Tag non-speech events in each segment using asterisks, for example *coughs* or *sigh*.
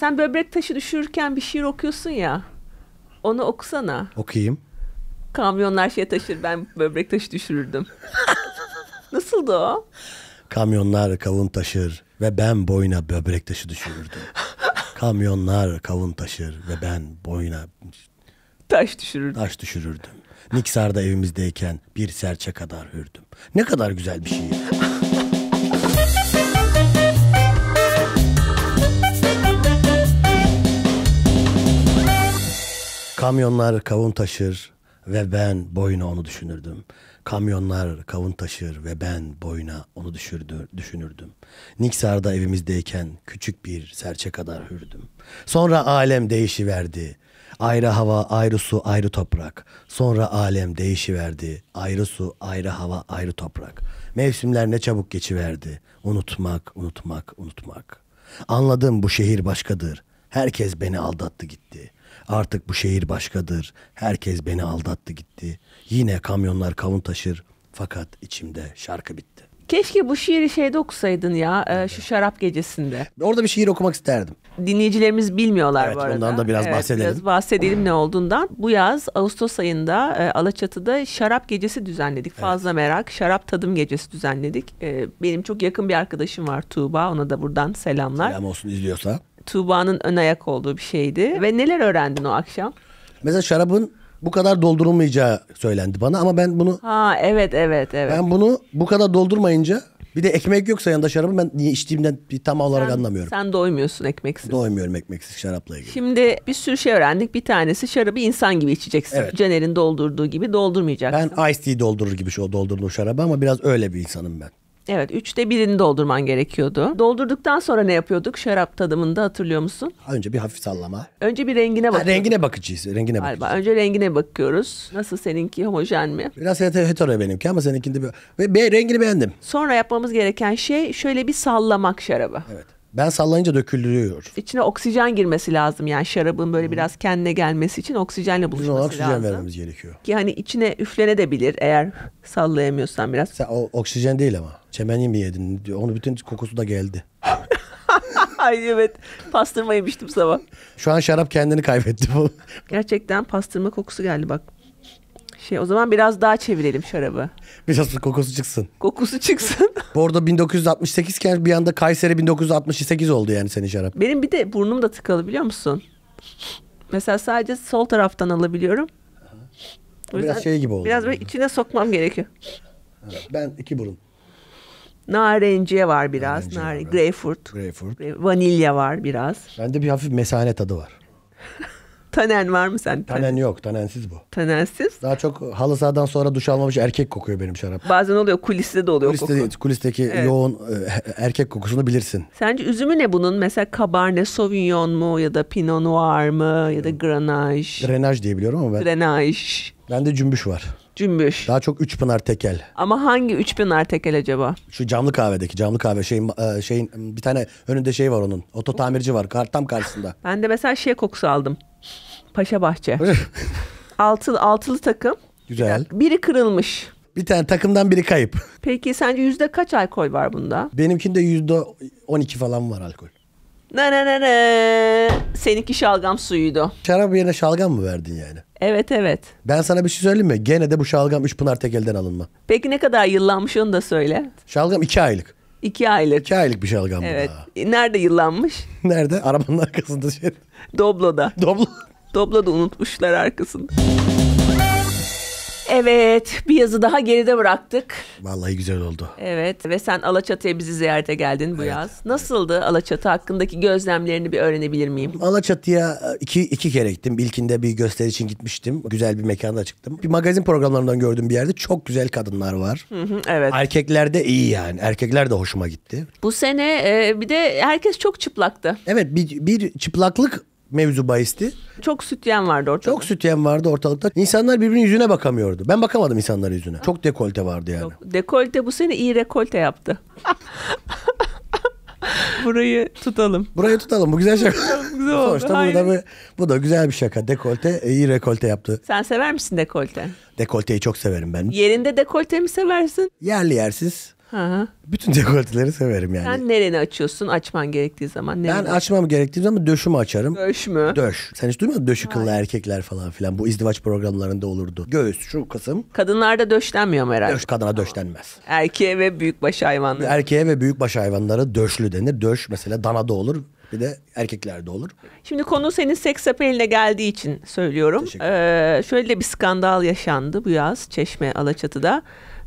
Sen böbrek taşı düşürürken bir şiir okuyorsun ya. Onu okusana. Okuyayım. Kamyonlar şey taşır ben böbrek taşı düşürürdüm. *laughs* Nasıldı o? Kamyonlar kavun taşır ve ben boyuna böbrek taşı düşürürdüm. Kamyonlar kavun taşır ve ben boyuna taş düşürürdüm. Taş düşürürdüm. Niksar'da evimizdeyken bir serçe kadar hürdüm. Ne kadar güzel bir şiir. Kamyonlar kavun taşır ve ben boyuna onu düşünürdüm. Kamyonlar kavun taşır ve ben boyuna onu düşürdü, düşünürdüm. Niksar'da evimizdeyken küçük bir serçe kadar hürdüm. Sonra alem değişiverdi. Ayrı hava, ayrı su, ayrı toprak. Sonra alem değişiverdi. Ayrı su, ayrı hava, ayrı toprak. Mevsimler ne çabuk geçiverdi. Unutmak, unutmak, unutmak. Anladım bu şehir başkadır. Herkes beni aldattı gitti.'' Artık bu şehir başkadır. Herkes beni aldattı gitti. Yine kamyonlar kavun taşır. Fakat içimde şarkı bitti. Keşke bu şiiri şeyde okusaydın ya e, şu şarap gecesinde. Orada bir şiir okumak isterdim. Dinleyicilerimiz bilmiyorlar evet, bu arada. Ondan da biraz evet, bahsedelim. Biraz bahsedelim ne olduğundan. Bu yaz Ağustos ayında e, Alaçatı'da şarap gecesi düzenledik. Evet. Fazla merak şarap tadım gecesi düzenledik. E, benim çok yakın bir arkadaşım var Tuğba ona da buradan selamlar. Selam olsun izliyorsa. Tuğba'nın ön ayak olduğu bir şeydi. Ve neler öğrendin o akşam? Mesela şarabın bu kadar doldurulmayacağı söylendi bana ama ben bunu... Ha evet evet evet. Ben bunu bu kadar doldurmayınca bir de ekmek yoksa yanında şarabı ben niye içtiğimden bir tam olarak sen, anlamıyorum. Sen doymuyorsun ekmeksiz. Doymuyorum ekmeksiz şarapla ilgili. Şimdi bir sürü şey öğrendik. Bir tanesi şarabı insan gibi içeceksin. Evet. Caner'in doldurduğu gibi doldurmayacaksın. Ben iced tea doldurur gibi şu doldurduğum şarabı ama biraz öyle bir insanım ben. Evet üçte birini doldurman gerekiyordu. Doldurduktan sonra ne yapıyorduk? Şarap tadımında hatırlıyor musun? Önce bir hafif sallama. Önce bir rengine bakıyoruz. rengine bakacağız. Rengine Galiba. Önce rengine bakıyoruz. Nasıl seninki homojen mi? Biraz het- hetero benimki ama seninkinde bir... Ve be, rengini beğendim. Sonra yapmamız gereken şey şöyle bir sallamak şarabı. Evet. Ben sallayınca dökülüyor. İçine oksijen girmesi lazım yani şarabın böyle biraz kendine gelmesi için oksijenle Uzun olarak buluşması oksijen lazım. vermemiz gerekiyor. Ki hani içine üflenebilir eğer sallayamıyorsan biraz. Sen, o, oksijen değil ama. Çemenyi mi yedin diyor. Onu bütün kokusu da geldi. *laughs* Ay evet. Pastırma yemiştim sabah. Şu an şarap kendini kaybetti bu. Gerçekten pastırma kokusu geldi bak. Şey o zaman biraz daha çevirelim şarabı. Biraz kokusu çıksın. Kokusu çıksın. *laughs* Bordo 1968 iken bir anda Kayseri 1968 oldu yani senin şarap. Benim bir de burnum da tıkalı biliyor musun? Mesela sadece sol taraftan alabiliyorum. biraz şey gibi oldu. Biraz böyle içine sokmam gerekiyor. Ben iki burun. Narenciye var biraz. Narenciye Nare, var. Greyfurt. Greyfurt. Vanilya var biraz. Bende bir hafif mesane tadı var. *laughs* Tanen var mı sen? Tanen, tanen yok. Tanensiz bu. Tanensiz. Daha çok halı sahadan sonra duş almamış erkek kokuyor benim şarap. Bazen oluyor. Kuliste de oluyor Kuliste, koku. Kulisteki evet. yoğun e, erkek kokusunu bilirsin. Sence üzümü ne bunun? Mesela Cabernet Sauvignon mu ya da Pinot Noir mı ya da hmm. Grenache? Grenache diye biliyorum ama ben. Grenache. Bende cümbüş var. Cümbüş. Daha çok üç pınar tekel. Ama hangi üç pınar tekel acaba? Şu camlı kahvedeki camlı kahve şeyin e, şeyin bir tane önünde şey var onun. Oto tamirci var tam karşısında. *laughs* ben de mesela şey kokusu aldım. Paşa Bahçe. *laughs* altılı altılı takım. Güzel. Biri kırılmış. Bir tane takımdan biri kayıp. Peki sence yüzde kaç alkol var bunda? Benimkinde yüzde on iki falan var alkol. Ne ne ne ne. Seninki şalgam suyuydu. Şarap yerine şalgam mı verdin yani? Evet evet. Ben sana bir şey söyleyeyim mi? Gene de bu şalgam 3 Pınar Tekel'den alınma. Peki ne kadar yıllanmış onu da söyle. Şalgam iki aylık. İki aylık. İki aylık bir şalgam Evet. bu E, Nerede yıllanmış? *laughs* Nerede? Arabanın arkasında şey. Doblo'da. Doblo. Doblo'da unutmuşlar arkasında. Evet bir yazı daha geride bıraktık. Vallahi güzel oldu. Evet ve sen Alaçatı'ya bizi ziyarete geldin bu evet. yaz. Nasıldı Alaçatı hakkındaki gözlemlerini bir öğrenebilir miyim? Alaçatı'ya e, iki, iki kere gittim. İlkinde bir gösteri için gitmiştim. Güzel bir mekanda çıktım. Bir magazin programlarından gördüm bir yerde çok güzel kadınlar var. evet. Erkekler de iyi yani. Erkekler de hoşuma gitti. Bu sene e, bir de herkes çok çıplaktı. Evet bir, bir çıplaklık mevzu bahisti. Çok sütyen vardı ortalıkta. Çok sütyen vardı ortalıkta. İnsanlar birbirinin yüzüne bakamıyordu. Ben bakamadım insanların yüzüne. Çok dekolte vardı yani. Yok, dekolte bu sene iyi rekolte yaptı. *laughs* Burayı tutalım. Burayı tutalım. Bu güzel şaka. *laughs* güzel oldu. *laughs* Sonuçta bu da, bir, bu da güzel bir şaka. Dekolte e, iyi rekolte yaptı. Sen sever misin dekolte? Dekolteyi çok severim ben. Yerinde dekolte mi seversin? Yerli yersiz. Hı-hı. Bütün dekolteleri severim yani. Sen nereni açıyorsun açman gerektiği zaman? Nereni ben açmam gerektiği zaman döşümü açarım. Döş mü? Döş. Sen hiç duymadın döşü kıllı erkekler falan filan. Bu izdivaç programlarında olurdu. Göğüs şu kısım. Kadınlarda döşlenmiyor mu herhalde? Döş kadına tamam. döşlenmez. Erkeğe ve büyükbaş hayvanlara. Erkeğe ve büyükbaş hayvanlara döşlü denir. Döş mesela dana da olur. Bir de erkeklerde olur. Şimdi konu senin seks apeline geldiği için söylüyorum. Ee, şöyle bir skandal yaşandı bu yaz Çeşme Alaçatı'da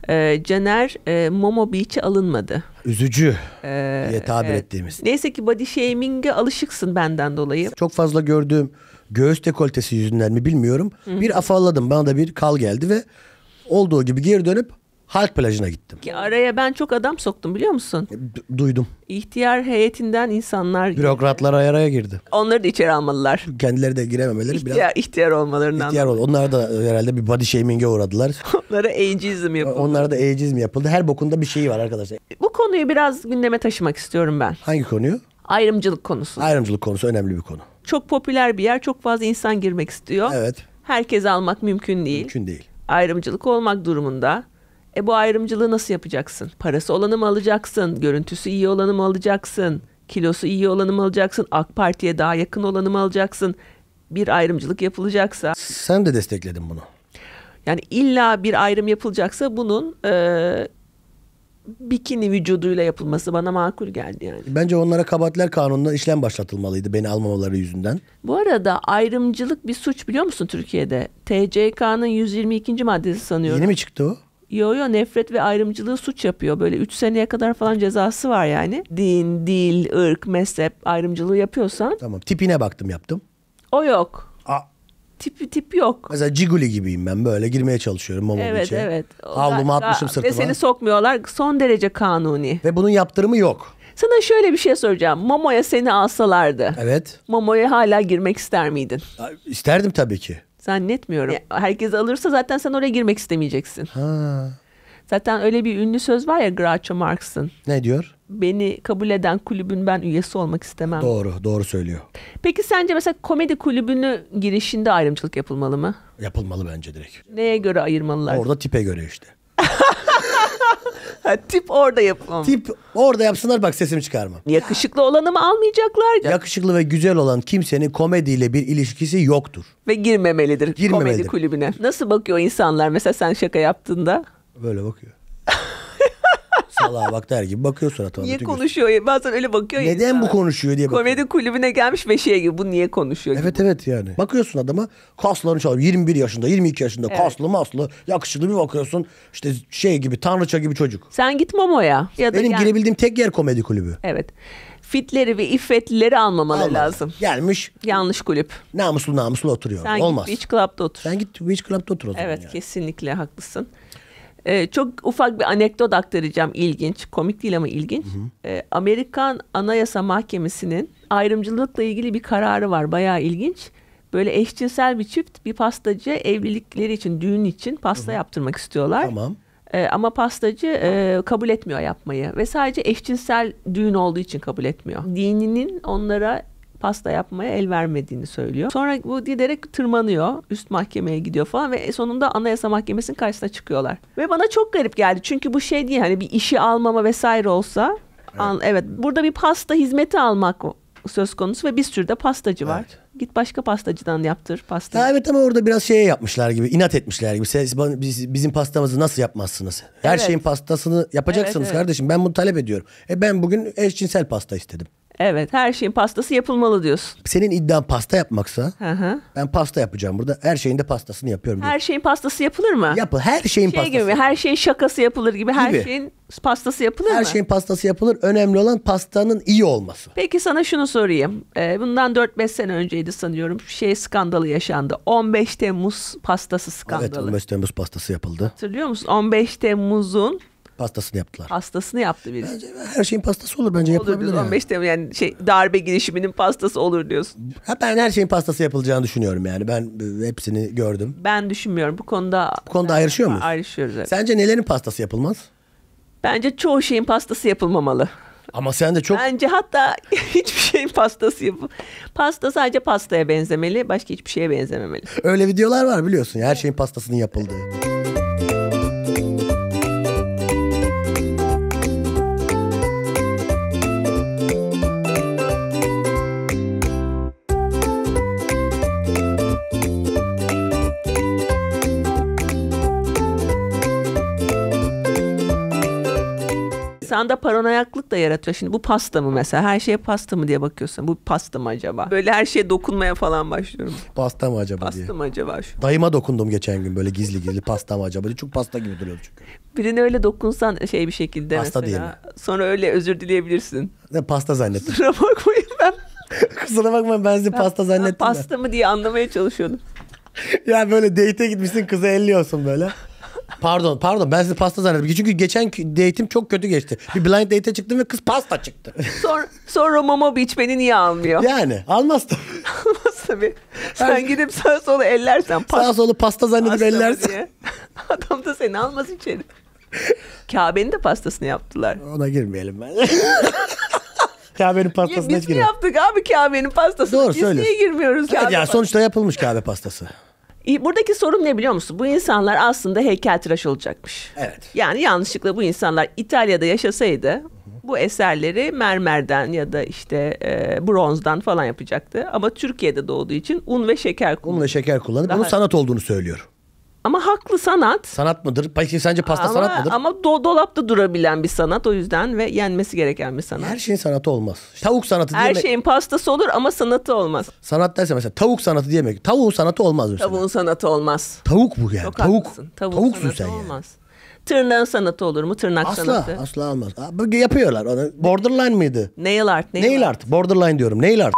e, Caner e, Momo Beach'e alınmadı. Üzücü ee, diye tabir evet. ettiğimiz. Neyse ki body shaming'e alışıksın benden dolayı. Çok fazla gördüğüm göğüs dekoltesi yüzünden mi bilmiyorum. Hı-hı. Bir afalladım bana da bir kal geldi ve olduğu gibi geri dönüp Halk plajına gittim. Ki araya ben çok adam soktum biliyor musun? Du- duydum. İhtiyar heyetinden insanlar Bürokratlar araya girdi. Onları da içeri almalılar. Kendileri de girememeleri İhtiyar, biraz ihtiyar olmalarından. İhtiyar oldu. Onlar da e, herhalde bir body shaming'e uğradılar. *laughs* Onlara ageism yapıldı. Onlara da ageizm yapıldı. Her bokunda bir şeyi var arkadaşlar. Bu konuyu biraz gündeme taşımak istiyorum ben. Hangi konuyu? Ayrımcılık konusu. Ayrımcılık konusu önemli bir konu. Çok popüler bir yer, çok fazla insan girmek istiyor. Evet. Herkes almak mümkün değil. Mümkün değil. Ayrımcılık olmak durumunda. E bu ayrımcılığı nasıl yapacaksın? Parası olanı mı alacaksın? Görüntüsü iyi olanı mı alacaksın? Kilosu iyi olanı mı alacaksın? AK Parti'ye daha yakın olanı mı alacaksın? Bir ayrımcılık yapılacaksa. Sen de destekledin bunu. Yani illa bir ayrım yapılacaksa bunun e, bikini vücuduyla yapılması bana makul geldi yani. Bence onlara kabahatler kanununa işlem başlatılmalıydı beni almamaları yüzünden. Bu arada ayrımcılık bir suç biliyor musun Türkiye'de? TCK'nın 122. maddesi sanıyorum. Yeni mi çıktı o? Yo yo nefret ve ayrımcılığı suç yapıyor. Böyle 3 seneye kadar falan cezası var yani. Din, dil, ırk, mezhep ayrımcılığı yapıyorsan. Tamam tipine baktım yaptım. O yok. A Tipi tip yok. Mesela Ciguli gibiyim ben böyle girmeye çalışıyorum Momoviç'e. Evet içe. evet. Havlumu atmışım sırtıma. Ve seni sokmuyorlar son derece kanuni. Ve bunun yaptırımı yok. Sana şöyle bir şey soracağım. Momo'ya seni alsalardı. Evet. Momo'ya hala girmek ister miydin? İsterdim tabii ki. Zannetmiyorum. Ya. Herkes alırsa zaten sen oraya girmek istemeyeceksin. Ha. Zaten öyle bir ünlü söz var ya Groucho Marx'ın. Ne diyor? Beni kabul eden kulübün ben üyesi olmak istemem. Doğru, doğru söylüyor. Peki sence mesela komedi kulübünü girişinde ayrımcılık yapılmalı mı? Yapılmalı bence direkt. Neye göre ayırmalılar? Orada tipe göre işte. *laughs* tip orada yapalım. Tip orada yapsınlar bak sesimi çıkarma. Yakışıklı olanı mı almayacaklar? Yakışıklı ve güzel olan kimsenin komediyle bir ilişkisi yoktur. Ve girmemelidir, girmemelidir. komedi kulübüne. Nasıl bakıyor insanlar mesela sen şaka yaptığında? Böyle bakıyor. Salağa bak der gibi bakıyor suratıma. Niye konuşuyor? Gün. Bazen öyle bakıyor Neden insan. bu konuşuyor diye bakıyor. Komedi kulübüne gelmiş ve şey gibi bu niye konuşuyor Evet gibi. evet yani. Bakıyorsun adama kaslarını çalıyor. 21 yaşında 22 yaşında evet. kaslı maslı yakışıklı bir bakıyorsun. İşte şey gibi tanrıça gibi çocuk. Sen git Momo'ya. Ya Benim yani... girebildiğim tek yer komedi kulübü. Evet fitleri ve iffetlileri almamaları Almadı. lazım. Gelmiş. Yanlış kulüp. Namuslu namuslu oturuyor. Sen Olmaz. Sen git Beach Club'da otur. Sen git Beach Club'da otur o zaman. Evet yani. kesinlikle haklısın. Ee, çok ufak bir anekdot aktaracağım ilginç. Komik değil ama ilginç. Hı hı. Ee, Amerikan Anayasa Mahkemesi'nin ayrımcılıkla ilgili bir kararı var. Bayağı ilginç. Böyle eşcinsel bir çift bir pastacı evlilikleri için, düğün için pasta hı hı. yaptırmak istiyorlar. Tamam. Ee, ama pastacı e, kabul etmiyor yapmayı ve sadece eşcinsel düğün olduğu için kabul etmiyor. Dininin onlara pasta yapmaya el vermediğini söylüyor. Sonra bu giderek tırmanıyor. Üst mahkemeye gidiyor falan ve sonunda Anayasa Mahkemesi'nin karşısına çıkıyorlar. Ve bana çok garip geldi. Çünkü bu şey değil hani bir işi almama vesaire olsa Evet. An, evet. Burada bir pasta hizmeti almak söz konusu ve bir sürü de pastacı var. Evet. Git başka pastacıdan yaptır pasta. Ya evet ama orada biraz şey yapmışlar gibi, inat etmişler gibi. Siz biz, bizim pastamızı nasıl yapmazsınız? Her evet. şeyin pastasını yapacaksınız evet, evet. kardeşim. Ben bunu talep ediyorum. E ben bugün eşcinsel pasta istedim. Evet her şeyin pastası yapılmalı diyorsun. Senin iddian pasta yapmaksa hı hı. ben pasta yapacağım burada. Her şeyin de pastasını yapıyorum. Diyorsun. Her şeyin pastası yapılır mı? Yapıl. Her şeyin şey pastası. Gibi, her şeyin şakası yapılır gibi. Her gibi. şeyin pastası yapılır her mı? Her şeyin pastası yapılır. Önemli olan pastanın iyi olması. Peki sana şunu sorayım. Ee, bundan 4-5 sene önceydi sanıyorum. Şey skandalı yaşandı. 15 Temmuz pastası skandalı. Evet 15 Temmuz pastası yapıldı. Hatırlıyor musun? 15 Temmuz'un pastasını yaptılar. Pastasını yaptı birisi. Bence her şeyin pastası olur bence olur yapılabilir. 15 Temmuz yani şey darbe girişiminin pastası olur diyorsun. Ha, ben her şeyin pastası yapılacağını düşünüyorum yani. Ben e, hepsini gördüm. Ben düşünmüyorum. Bu konuda Bu konuda ayrışıyor muyuz? Ayrışıyoruz evet. Sence nelerin pastası yapılmaz? Bence çoğu şeyin pastası yapılmamalı. Ama sen de çok... Bence hatta *laughs* hiçbir şeyin pastası yapın. Pasta sadece pastaya benzemeli. Başka hiçbir şeye benzememeli. Öyle videolar var biliyorsun. Ya, her şeyin pastasının yapıldığı. insanda paranoyaklık da yaratıyor. Şimdi bu pasta mı mesela? Her şeye pasta mı diye bakıyorsun. Bu pasta mı acaba? Böyle her şeye dokunmaya falan başlıyorum. Pasta mı acaba pasta diye. Pasta mı acaba şu? Dayıma dokundum geçen gün böyle gizli gizli pasta mı acaba diye. Çok pasta gibi duruyordu çünkü. Birine öyle dokunsan şey bir şekilde pasta mesela. Diyelim. Sonra öyle özür dileyebilirsin. Ne pasta zannettim. Kusura bakmayın ben. *laughs* Kusura bakmayın ben sizi pasta zannettim. Ben pasta ben. mı diye anlamaya çalışıyordum. *laughs* ya böyle date'e gitmişsin kızı elliyorsun böyle. Pardon pardon ben sizi pasta zannettim. Çünkü geçen date'im çok kötü geçti. Bir blind date'e çıktım ve kız pasta çıktı. Sonra, sonra mama beach beni niye almıyor? Yani almaz tabii. almaz tabii. Sen yani, şey- gidip sağa sola ellersen. Pasta, sağa sola pasta zannedip pasta ellersen. *laughs* Adam da seni almaz içeri. Kabe'nin de pastasını yaptılar. Ona girmeyelim ben. *laughs* Kabe'nin pastasına ya, hiç girmeyelim. Biz mi yaptık abi Kabe'nin pastasını? Doğru söylüyorsun. Biz niye girmiyoruz evet, Kabe yani pastası. sonuçta yapılmış Kabe pastası. Buradaki sorun ne biliyor musun? Bu insanlar aslında heykeltıraş olacakmış. Evet. Yani yanlışlıkla bu insanlar İtalya'da yaşasaydı bu eserleri mermerden ya da işte e, bronzdan falan yapacaktı. Ama Türkiye'de doğduğu için un ve şeker kullanıyor. Un ve şeker kullanıp Daha... bunun sanat olduğunu söylüyor. Ama haklı sanat. Sanat mıdır? Peki sence pasta ama, sanat mıdır? Ama do, dolapta durabilen bir sanat o yüzden ve yenmesi gereken bir sanat. Her şeyin sanatı olmaz. Tavuk sanatı diyemek. Her şeyin pastası olur ama sanatı olmaz. Sanat derse mesela tavuk sanatı diyemek. Tavuğun sanatı olmaz mesela. Tavuğun sanatı olmaz. Tavuk bu yani. Çok tavuk. Tavuk Tavuksun sen olmaz. Tırnağın sanatı olur mu? Tırnak asla, sanatı. Asla asla olmaz. Yapıyorlar. Borderline mıydı? Nail art. Nail, nail art. art. Borderline diyorum. Nail art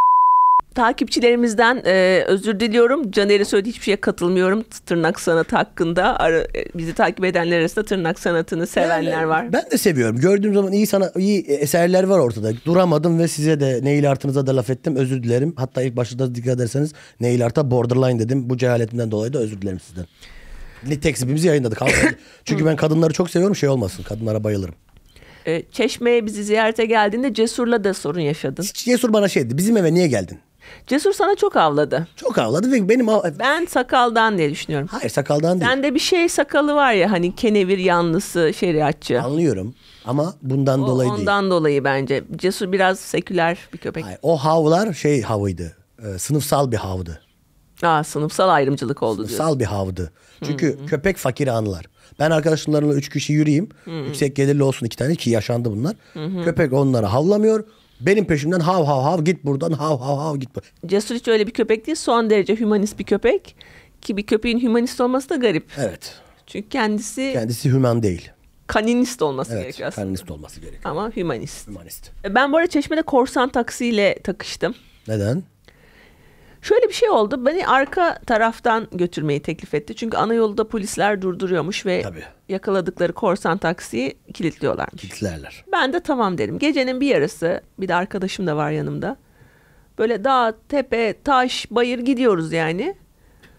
takipçilerimizden e, özür diliyorum. Caner'in söylediği hiçbir şeye katılmıyorum. Tırnak sanatı hakkında ara, e, bizi takip edenler arasında tırnak sanatını sevenler yani, var. Ben de seviyorum. Gördüğüm zaman iyi sana iyi eserler var ortada. Duramadım ve size de Neil Art'ınıza da laf ettim. Özür dilerim. Hatta ilk başta dikkat ederseniz Neil Art'a borderline dedim. Bu cehaletimden dolayı da özür dilerim sizden. Tekstimizi yayınladık. *laughs* Çünkü ben kadınları çok seviyorum. Şey olmasın. Kadınlara bayılırım. Çeşme'ye bizi ziyarete geldiğinde Cesur'la da sorun yaşadın. Cesur bana şey dedi. Bizim eve niye geldin? Cesur sana çok avladı. Çok avladı ve benim av... Ben sakaldan diye düşünüyorum. Hayır sakaldan değil. Sende bir şey sakalı var ya hani kenevir yanlısı şeriatçı. Anlıyorum ama bundan o, dolayı ondan değil. Ondan dolayı bence. Cesur biraz seküler bir köpek. Hayır, o havlar şey havıydı. E, sınıfsal bir havdı. Aa, sınıfsal ayrımcılık oldu sınıfsal diyorsun. bir havdı. Çünkü Hı-hı. köpek fakir anlar. Ben arkadaşlarımla üç kişi yürüyeyim. Hı-hı. Yüksek gelirli olsun iki tane ki yaşandı bunlar. Hı-hı. Köpek onlara havlamıyor. Benim peşimden hav hav hav git buradan hav hav hav git. Cesur hiç öyle bir köpek değil. Son derece hümanist bir köpek. Ki bir köpeğin hümanist olması da garip. Evet. Çünkü kendisi... Kendisi hüman değil. Kaninist olması evet, gerekiyor aslında. kaninist olması gerekiyor. Ama hümanist. Hümanist. E, ben bu arada Çeşme'de korsan taksiyle takıştım. Neden? Şöyle bir şey oldu. Beni arka taraftan götürmeyi teklif etti. Çünkü ana yolda polisler durduruyormuş ve Tabii. yakaladıkları korsan taksiyi kilitliyorlarmış. Kilitlerler. Ben de tamam dedim. Gecenin bir yarısı bir de arkadaşım da var yanımda. Böyle dağ, tepe, taş, bayır gidiyoruz yani.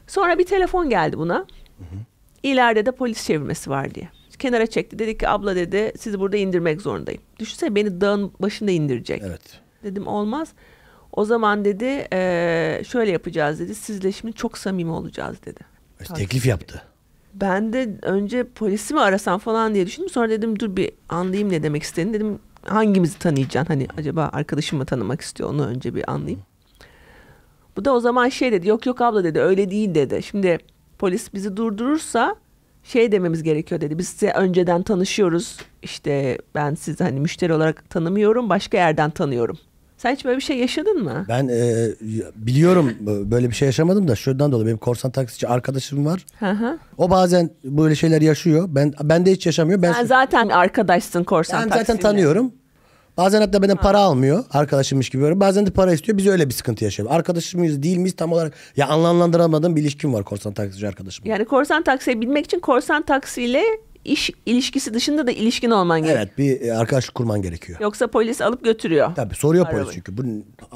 Sonra bir telefon geldi buna. Hı hı. İleride de polis çevirmesi var diye. Kenara çekti. Dedi ki abla dedi sizi burada indirmek zorundayım. Düşünsene beni dağın başında indirecek. Evet. Dedim olmaz. O zaman dedi e, şöyle yapacağız dedi. Sizle şimdi çok samimi olacağız dedi. Teklif yaptı. Ben de önce polisi mi arasam falan diye düşündüm. Sonra dedim dur bir anlayayım ne demek istediğini. Dedim hangimizi tanıyacaksın? Hani acaba arkadaşımı tanımak istiyor onu önce bir anlayayım. Bu da o zaman şey dedi yok yok abla dedi öyle değil dedi. Şimdi polis bizi durdurursa şey dememiz gerekiyor dedi. Biz size önceden tanışıyoruz. İşte ben sizi hani müşteri olarak tanımıyorum başka yerden tanıyorum sen hiç böyle bir şey yaşadın mı? Ben e, biliyorum e, böyle bir şey yaşamadım da şuradan dolayı benim korsan taksici arkadaşım var. Hı hı. O bazen böyle şeyler yaşıyor. Ben ben de hiç yaşamıyor. Ben Sen zaten arkadaşsın korsan ben zaten tanıyorum. Bazen hatta benden ha. para almıyor arkadaşımmış gibi Bazen de para istiyor. Biz öyle bir sıkıntı yaşıyoruz. Arkadaşımız mıyız değil miyiz tam olarak ya anlamlandıramadığım bir ilişkim var korsan taksici arkadaşım. Yani korsan taksiye binmek için korsan taksiyle iş ilişkisi dışında da ilişkin olman gerekiyor. Evet bir e, arkadaşlık kurman gerekiyor. Yoksa polis alıp götürüyor. Tabii soruyor Arabayı. polis çünkü. Bu...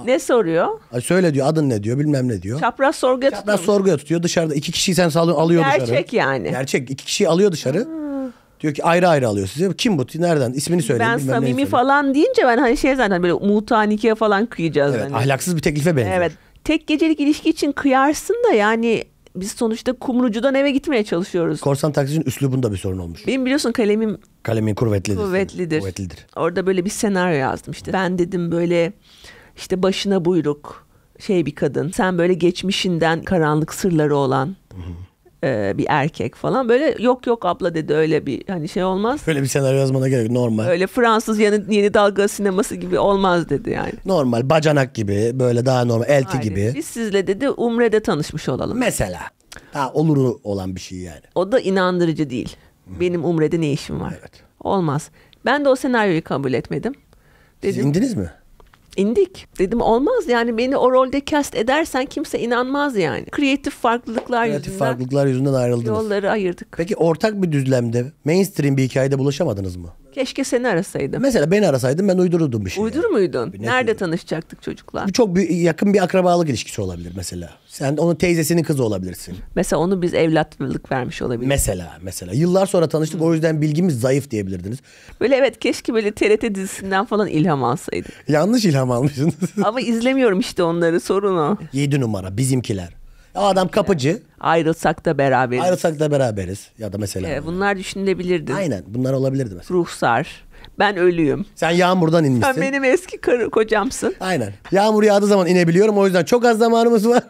Ne soruyor? Ay söyle diyor adın ne diyor bilmem ne diyor. Çapraz sorguya tutuyor. Çapraz sorguya tutuyor dışarıda iki kişiyi sen alıyor Gerçek dışarı. Gerçek yani. Gerçek iki kişiyi alıyor dışarı. Hmm. Diyor ki ayrı ayrı alıyor size. Kim bu? Nereden? İsmini söyle. Ben samimi falan deyince ben hani şey zaten böyle mutanike falan kıyacağız. Evet, hani. ahlaksız bir teklife benziyor. Evet. Tek gecelik ilişki için kıyarsın da yani biz sonuçta kumrucudan eve gitmeye çalışıyoruz. Korsan taksicinin üslubunda bir sorun olmuş. Benim biliyorsun kalemim kalemin kuvvetlidir. Kuvvetlidir. kuvvetlidir. Orada böyle bir senaryo yazdım işte. Ben dedim böyle işte başına buyruk şey bir kadın. Sen böyle geçmişinden karanlık sırları olan. Hı hı e, bir erkek falan böyle yok yok abla dedi öyle bir hani şey olmaz. Öyle bir senaryo yazmana gerek normal. Öyle Fransız yeni, yeni dalga sineması gibi olmaz dedi yani. Normal bacanak gibi böyle daha normal elti Aynen. gibi. Biz sizle dedi Umre'de tanışmış olalım. Mesela. Ha olur olan bir şey yani. O da inandırıcı değil. Benim Umre'de ne işim var? Evet. Olmaz. Ben de o senaryoyu kabul etmedim. Dedim, Siz indiniz mi? indik. Dedim olmaz yani beni o rolde cast edersen kimse inanmaz yani. Kreatif farklılıklar Kreatif yüzünden. farklılıklar yüzünden ayrıldınız. Yolları ayırdık. Peki ortak bir düzlemde mainstream bir hikayede bulaşamadınız mı? Keşke seni arasaydım. Mesela beni arasaydın ben uydururdum bir şey. Uydur yani. muydun? Net Nerede uydurdum. tanışacaktık çocuklar? Bu çok büyük, yakın bir akrabalık ilişkisi olabilir mesela. Sen onun teyzesinin kızı olabilirsin. Mesela onu biz evlatlık vermiş olabiliriz. Mesela mesela. Yıllar sonra tanıştık o yüzden bilgimiz zayıf diyebilirdiniz. Böyle evet keşke böyle TRT dizisinden falan ilham alsaydım. Yanlış ilham almışsınız. Ama izlemiyorum işte onları sorun o. 7 numara bizimkiler adam kapıcı. Ayrılsak da beraberiz. Ayrılsak da beraberiz. Ya da mesela. Ee, bunlar düşünülebilirdi. Aynen bunlar olabilirdi mesela. Ruhsar. Ben ölüyüm. Sen yağmurdan inmişsin. Sen benim eski karı, kocamsın. Aynen. Yağmur yağdığı zaman inebiliyorum. O yüzden çok az zamanımız var.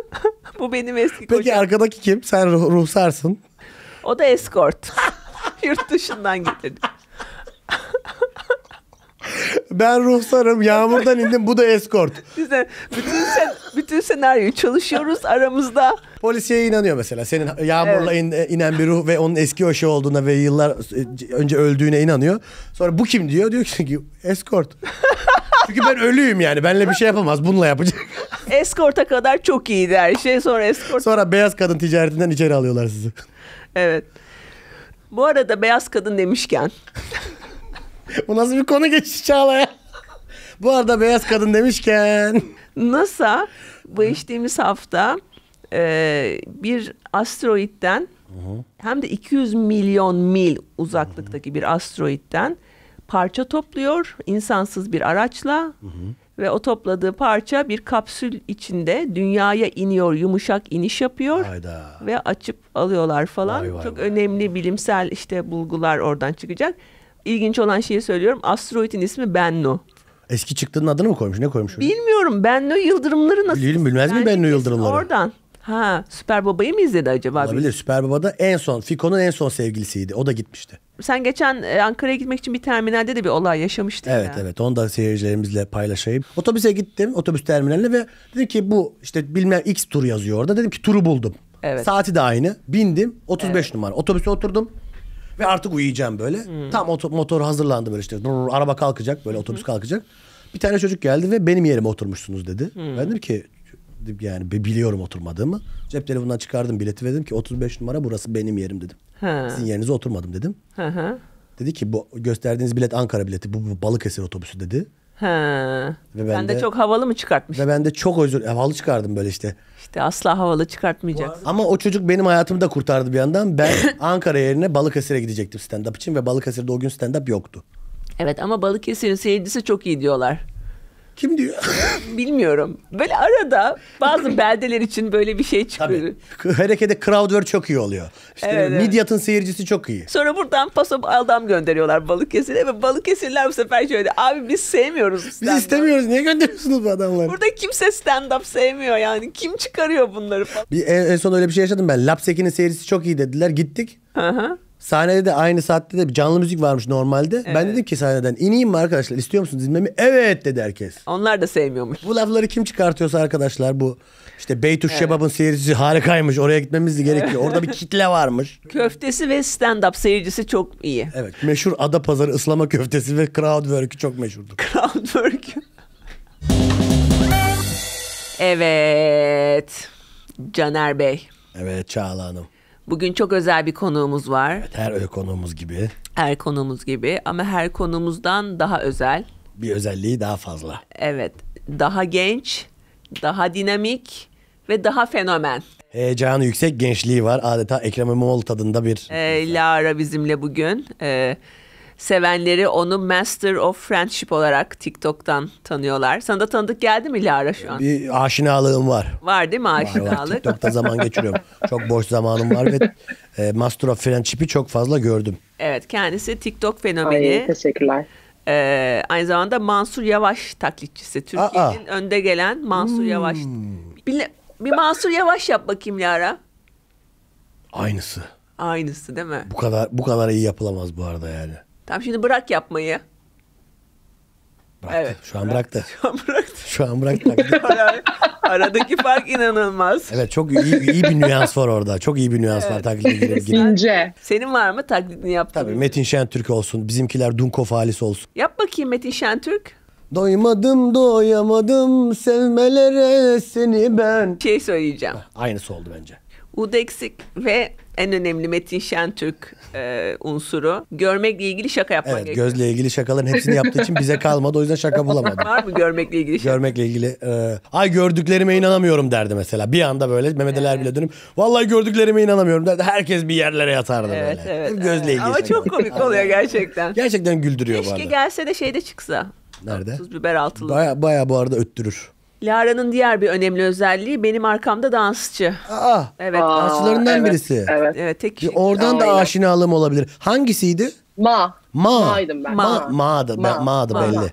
*laughs* Bu benim eski Peki, kocam. Peki arkadaki kim? Sen ruh, ruhsarsın. O da escort. *laughs* Yurt dışından getirdi. *laughs* ben ruhsarım yağmurdan indim bu da escort. Bize bütün, sen, bütün senaryoyu çalışıyoruz aramızda. Polisiye inanıyor mesela senin yağmurla evet. in, inen bir ruh ve onun eski oşu şey olduğuna ve yıllar e, önce öldüğüne inanıyor. Sonra bu kim diyor diyor ki escort. *laughs* Çünkü ben ölüyüm yani. Benle bir şey yapamaz. Bununla yapacak. Escorta kadar çok iyiydi her şey. Sonra escort. Sonra beyaz kadın ticaretinden içeri alıyorlar sizi. Evet. Bu arada beyaz kadın demişken. *laughs* Bu nasıl bir konu geçti Çağla ya? Bu arada beyaz kadın demişken. NASA bu geçtiğimiz hafta e, bir asteroitten Hı-hı. hem de 200 milyon mil uzaklıktaki Hı-hı. bir asteroitten parça topluyor insansız bir araçla. Hı-hı. Ve o topladığı parça bir kapsül içinde dünyaya iniyor, yumuşak iniş yapıyor Hayda. ve açıp alıyorlar falan. Vay vay Çok vay. önemli bilimsel işte bulgular oradan çıkacak ilginç olan şeyi söylüyorum. Asteroidin ismi Bennu. Eski çıktığının adını mı koymuş? Ne koymuş? Bilmiyorum. Bennu yıldırımları nasıl? Bilelim bilmez mi Bennu yıldırımları? Oradan. Ha, Süper Baba'yı mı izledi acaba? Olabilir. Biz? Süper Baba'da en son, Fiko'nun en son sevgilisiydi. O da gitmişti. Sen geçen e, Ankara'ya gitmek için bir terminalde de bir olay yaşamıştın. Evet ya. evet onu da seyircilerimizle paylaşayım. Otobüse gittim otobüs terminaline ve dedim ki bu işte bilmem X tur yazıyor orada. Dedim ki turu buldum. Evet. Saati de aynı. Bindim 35 evet. numara otobüse oturdum. Ve artık uyuyacağım böyle. Hmm. Tam oto, motor hazırlandı böyle işte. Dur, araba kalkacak böyle otobüs hmm. kalkacak. Bir tane çocuk geldi ve benim yerime oturmuşsunuz dedi. Hmm. Ben dedim ki yani biliyorum oturmadığımı. Cep telefonundan çıkardım bileti ve dedim ki 35 numara burası benim yerim dedim. Ha. Sizin yerinize oturmadım dedim. Hı hı. Dedi ki bu gösterdiğiniz bilet Ankara bileti bu, bu Balıkesir otobüsü dedi. He. Ve ben Sen de, de çok havalı mı çıkartmışsın? Ve ben de çok özür e, havalı çıkardım böyle işte. İşte asla havalı çıkartmayacaksın. Ama o çocuk benim hayatımı da kurtardı bir yandan. Ben *coughs* Ankara yerine Balıkesir'e gidecektim stand-up için ve Balıkesir'de o gün stand-up yoktu. Evet ama Balıkesir'in seyircisi çok iyi diyorlar. Kim diyor? *laughs* Bilmiyorum. Böyle arada bazı *laughs* beldeler için böyle bir şey çıkıyor. Tabii. Harekede crowdware çok iyi oluyor. İşte evet, Midyat'ın evet. seyircisi çok iyi. Sonra buradan paso adam gönderiyorlar Balıkesir'e ve Balıkesirler bu sefer şöyle abi biz sevmiyoruz stand-up. Biz istemiyoruz. Niye gönderiyorsunuz bu adamları? Burada kimse stand-up sevmiyor yani. Kim çıkarıyor bunları falan? Bir, en, en son öyle bir şey yaşadım ben. Lapseki'nin seyircisi çok iyi dediler. Gittik. Hı hı. Sahnede de aynı saatte de canlı müzik varmış normalde. Evet. Ben dedim ki sahneden ineyim mi arkadaşlar istiyor musunuz dinlememi? Evet dedi herkes. Onlar da sevmiyormuş. Bu lafları kim çıkartıyorsa arkadaşlar bu işte Beytuş evet. Şebap'ın seyircisi harikaymış oraya gitmemiz gerekiyor. Orada bir kitle varmış. *laughs* Köftesi ve stand-up seyircisi çok iyi. Evet meşhur ada pazarı ıslama köftesi ve crowdwork'ü çok meşhurdur. *laughs* Crowdwork. evet Caner Bey. Evet Çağla Hanım. Bugün çok özel bir konuğumuz var. Evet, her konuğumuz gibi. Her konuğumuz gibi ama her konuğumuzdan daha özel. Bir özelliği daha fazla. Evet, daha genç, daha dinamik ve daha fenomen. Heyecanı yüksek gençliği var. Adeta Ekrem İmamoğlu tadında bir... E, Lara bizimle bugün. E, sevenleri onu Master of Friendship olarak TikTok'tan tanıyorlar. Sana da tanıdık geldi mi Lara şu an? Bir aşinalığım var. Var değil mi aşinalık? Var, var. TikTok'ta zaman geçiriyorum. *laughs* çok boş zamanım var ve e, Master of Friendship'i çok fazla gördüm. Evet kendisi TikTok fenomeni. Ay, teşekkürler. Ee, aynı zamanda Mansur Yavaş taklitçisi. Türkiye'nin önde gelen Mansur hmm. Yavaş. Bir, bir Mansur Yavaş yap bakayım Lara. Aynısı. Aynısı değil mi? Bu kadar bu kadar iyi yapılamaz bu arada yani. Tamam şimdi bırak yapmayı. Bıraktı. Evet. Şu an bıraktı. Şu an bıraktı. Şu an bıraktı. *laughs* Aradaki fark inanılmaz. Evet çok iyi, iyi bir nüans var orada. Çok iyi bir nüans evet. var taklidine girip İnce. Senin var mı taklidini yaptın? Tabii Metin Şentürk olsun. Bizimkiler Dunkov Falis olsun. Yap bakayım Metin Şentürk. Doymadım doyamadım sevmelere seni ben. Şey söyleyeceğim. Aynısı oldu bence. Udexik ve en önemli Metin Şentürk e, unsuru. Görmekle ilgili şaka yapmak evet, gerekiyor. Gözle ilgili şakaların hepsini yaptığı için bize kalmadı. O yüzden şaka bulamadım. *laughs* Var mı görmekle ilgili şaka? Görmekle ilgili. E, Ay gördüklerime inanamıyorum derdi mesela. Bir anda böyle Mehmet evet. bile dönüp vallahi gördüklerime inanamıyorum derdi. Herkes bir yerlere yatardı evet, böyle. Evet, Gözle evet. ilgili. Ama şaka. çok komik oluyor gerçekten. gerçekten güldürüyor Keşke bu arada. Keşke gelse de şeyde çıksa. Nerede? Tuz biber altılı. Baya, baya bu arada öttürür. Lara'nın diğer bir önemli özelliği benim arkamda dansçı. Aa, evet. Aa, dansçılarından evet, birisi. Evet. Evet, tek kişi. Oradan Aynen. da aşinalığım olabilir. Hangisiydi? Ma. Ma. Ma'ydım ben. Ma. Ma'dı. Ma. Ma'dı ma. belli. Ma.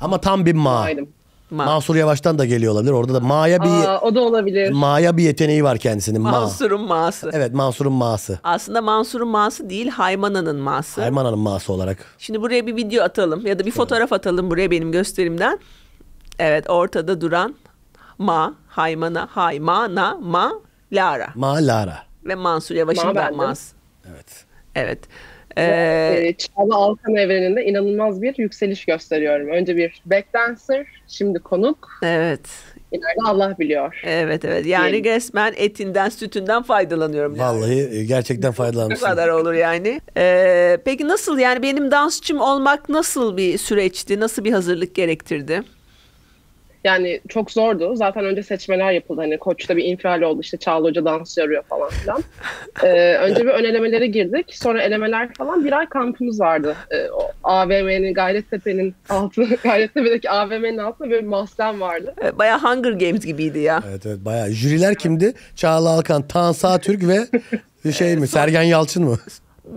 Ama tam bir ma. Ma'ydım. Ma. Mansur Yavaş'tan da geliyor olabilir. Orada da Ma'ya bir Aa, o da olabilir. Ma'ya bir yeteneği var kendisinin. Ma. Mansur'un Ma'sı. Evet, Mansur'un Ma'sı. Aslında Mansur'un Ma'sı değil, Haymana'nın Ma'sı. Haymana'nın Ma'sı olarak. Şimdi buraya bir video atalım ya da bir fotoğraf atalım buraya benim gösterimden. Evet ortada duran ma, haymana, haymana, ma, lara. Ma, lara. Ve Mansur Yavaş'ın ma, mas. Evet. Evet. Ee, e, Çağla Alkan evreninde inanılmaz bir yükseliş gösteriyorum. Önce bir back dancer, şimdi konuk. Evet. İleride Allah biliyor. Evet evet. Yani Diyelim. resmen etinden, sütünden faydalanıyorum. Vallahi yani. E, gerçekten faydalanmışsın. Bu kadar olur yani. Ee, peki nasıl yani benim dansçım olmak nasıl bir süreçti? Nasıl bir hazırlık gerektirdi? Yani çok zordu. Zaten önce seçmeler yapıldı. Hani koçta bir infial oldu. İşte Çağla Hoca dans yarıyor falan filan. *laughs* Ee, önce bir ön elemelere girdik. Sonra elemeler falan. Bir ay kampımız vardı. Ee, o AVM'nin, Gayrettepe'nin altı, *laughs* Gayrettepe'deki AVM'nin altında böyle bir mahzen vardı. Baya Hunger Games gibiydi ya. Evet evet baya. Jüriler kimdi? Çağla Alkan, Tan Türk ve *laughs* şey mi? Ee, Sergen Yalçın mı?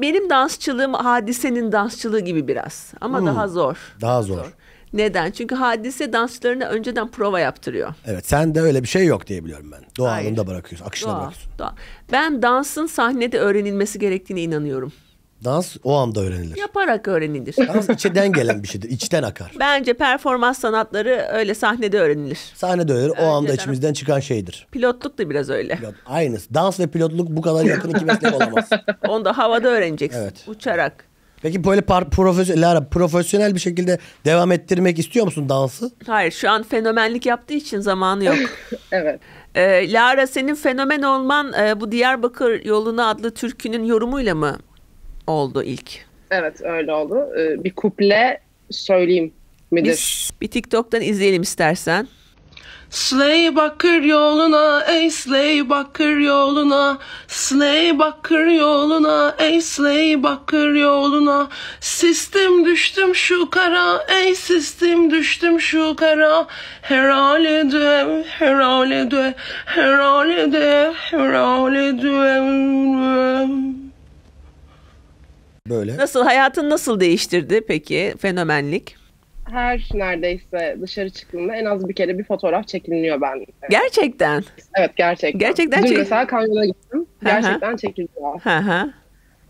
benim dansçılığım hadisenin dansçılığı gibi biraz ama hmm. daha zor. Daha zor. zor. Neden? Çünkü hadise dansçılarına önceden prova yaptırıyor. Evet sen de öyle bir şey yok diye biliyorum ben. Doğalında bırakıyorsun, akışına Doğa, bırakıyorsun. Doğa. Ben dansın sahnede öğrenilmesi gerektiğine inanıyorum. Dans o anda öğrenilir. Yaparak öğrenilir. Dans *laughs* içinden gelen bir şeydir. içten akar. Bence performans sanatları öyle sahnede öğrenilir. Sahnede öğrenilir. O anda içimizden çıkan şeydir. Pilotluk da biraz öyle. Pilot, aynısı. Dans ve pilotluk bu kadar yakın iki meslek olamaz. *laughs* Onu da havada öğreneceksin. Evet. Uçarak. Peki böyle par- profesyonel, Lara, profesyonel bir şekilde devam ettirmek istiyor musun dansı? Hayır şu an fenomenlik yaptığı için zamanı yok. *laughs* evet. Ee, Lara senin fenomen olman e, bu Diyarbakır yolunu adlı türkünün yorumuyla mı oldu ilk? Evet öyle oldu. Ee, bir kuple söyleyeyim midir? Biz bir TikTok'tan izleyelim istersen. Slay bakır yoluna ey Slay bakır yoluna Slay bakır yoluna ey Slay bakır yoluna Sistim düştüm şu kara ey sistim düştüm şu kara Herale düem herale düem herale düem herale düem Böyle. Nasıl hayatın nasıl değiştirdi peki fenomenlik? her neredeyse dışarı çıktığımda en az bir kere bir fotoğraf çekiliniyor ben. Gerçekten. Evet gerçekten. Gerçekten Dün çek... mesela kanyona gittim. Gerçekten çekiliyor. Hı hı.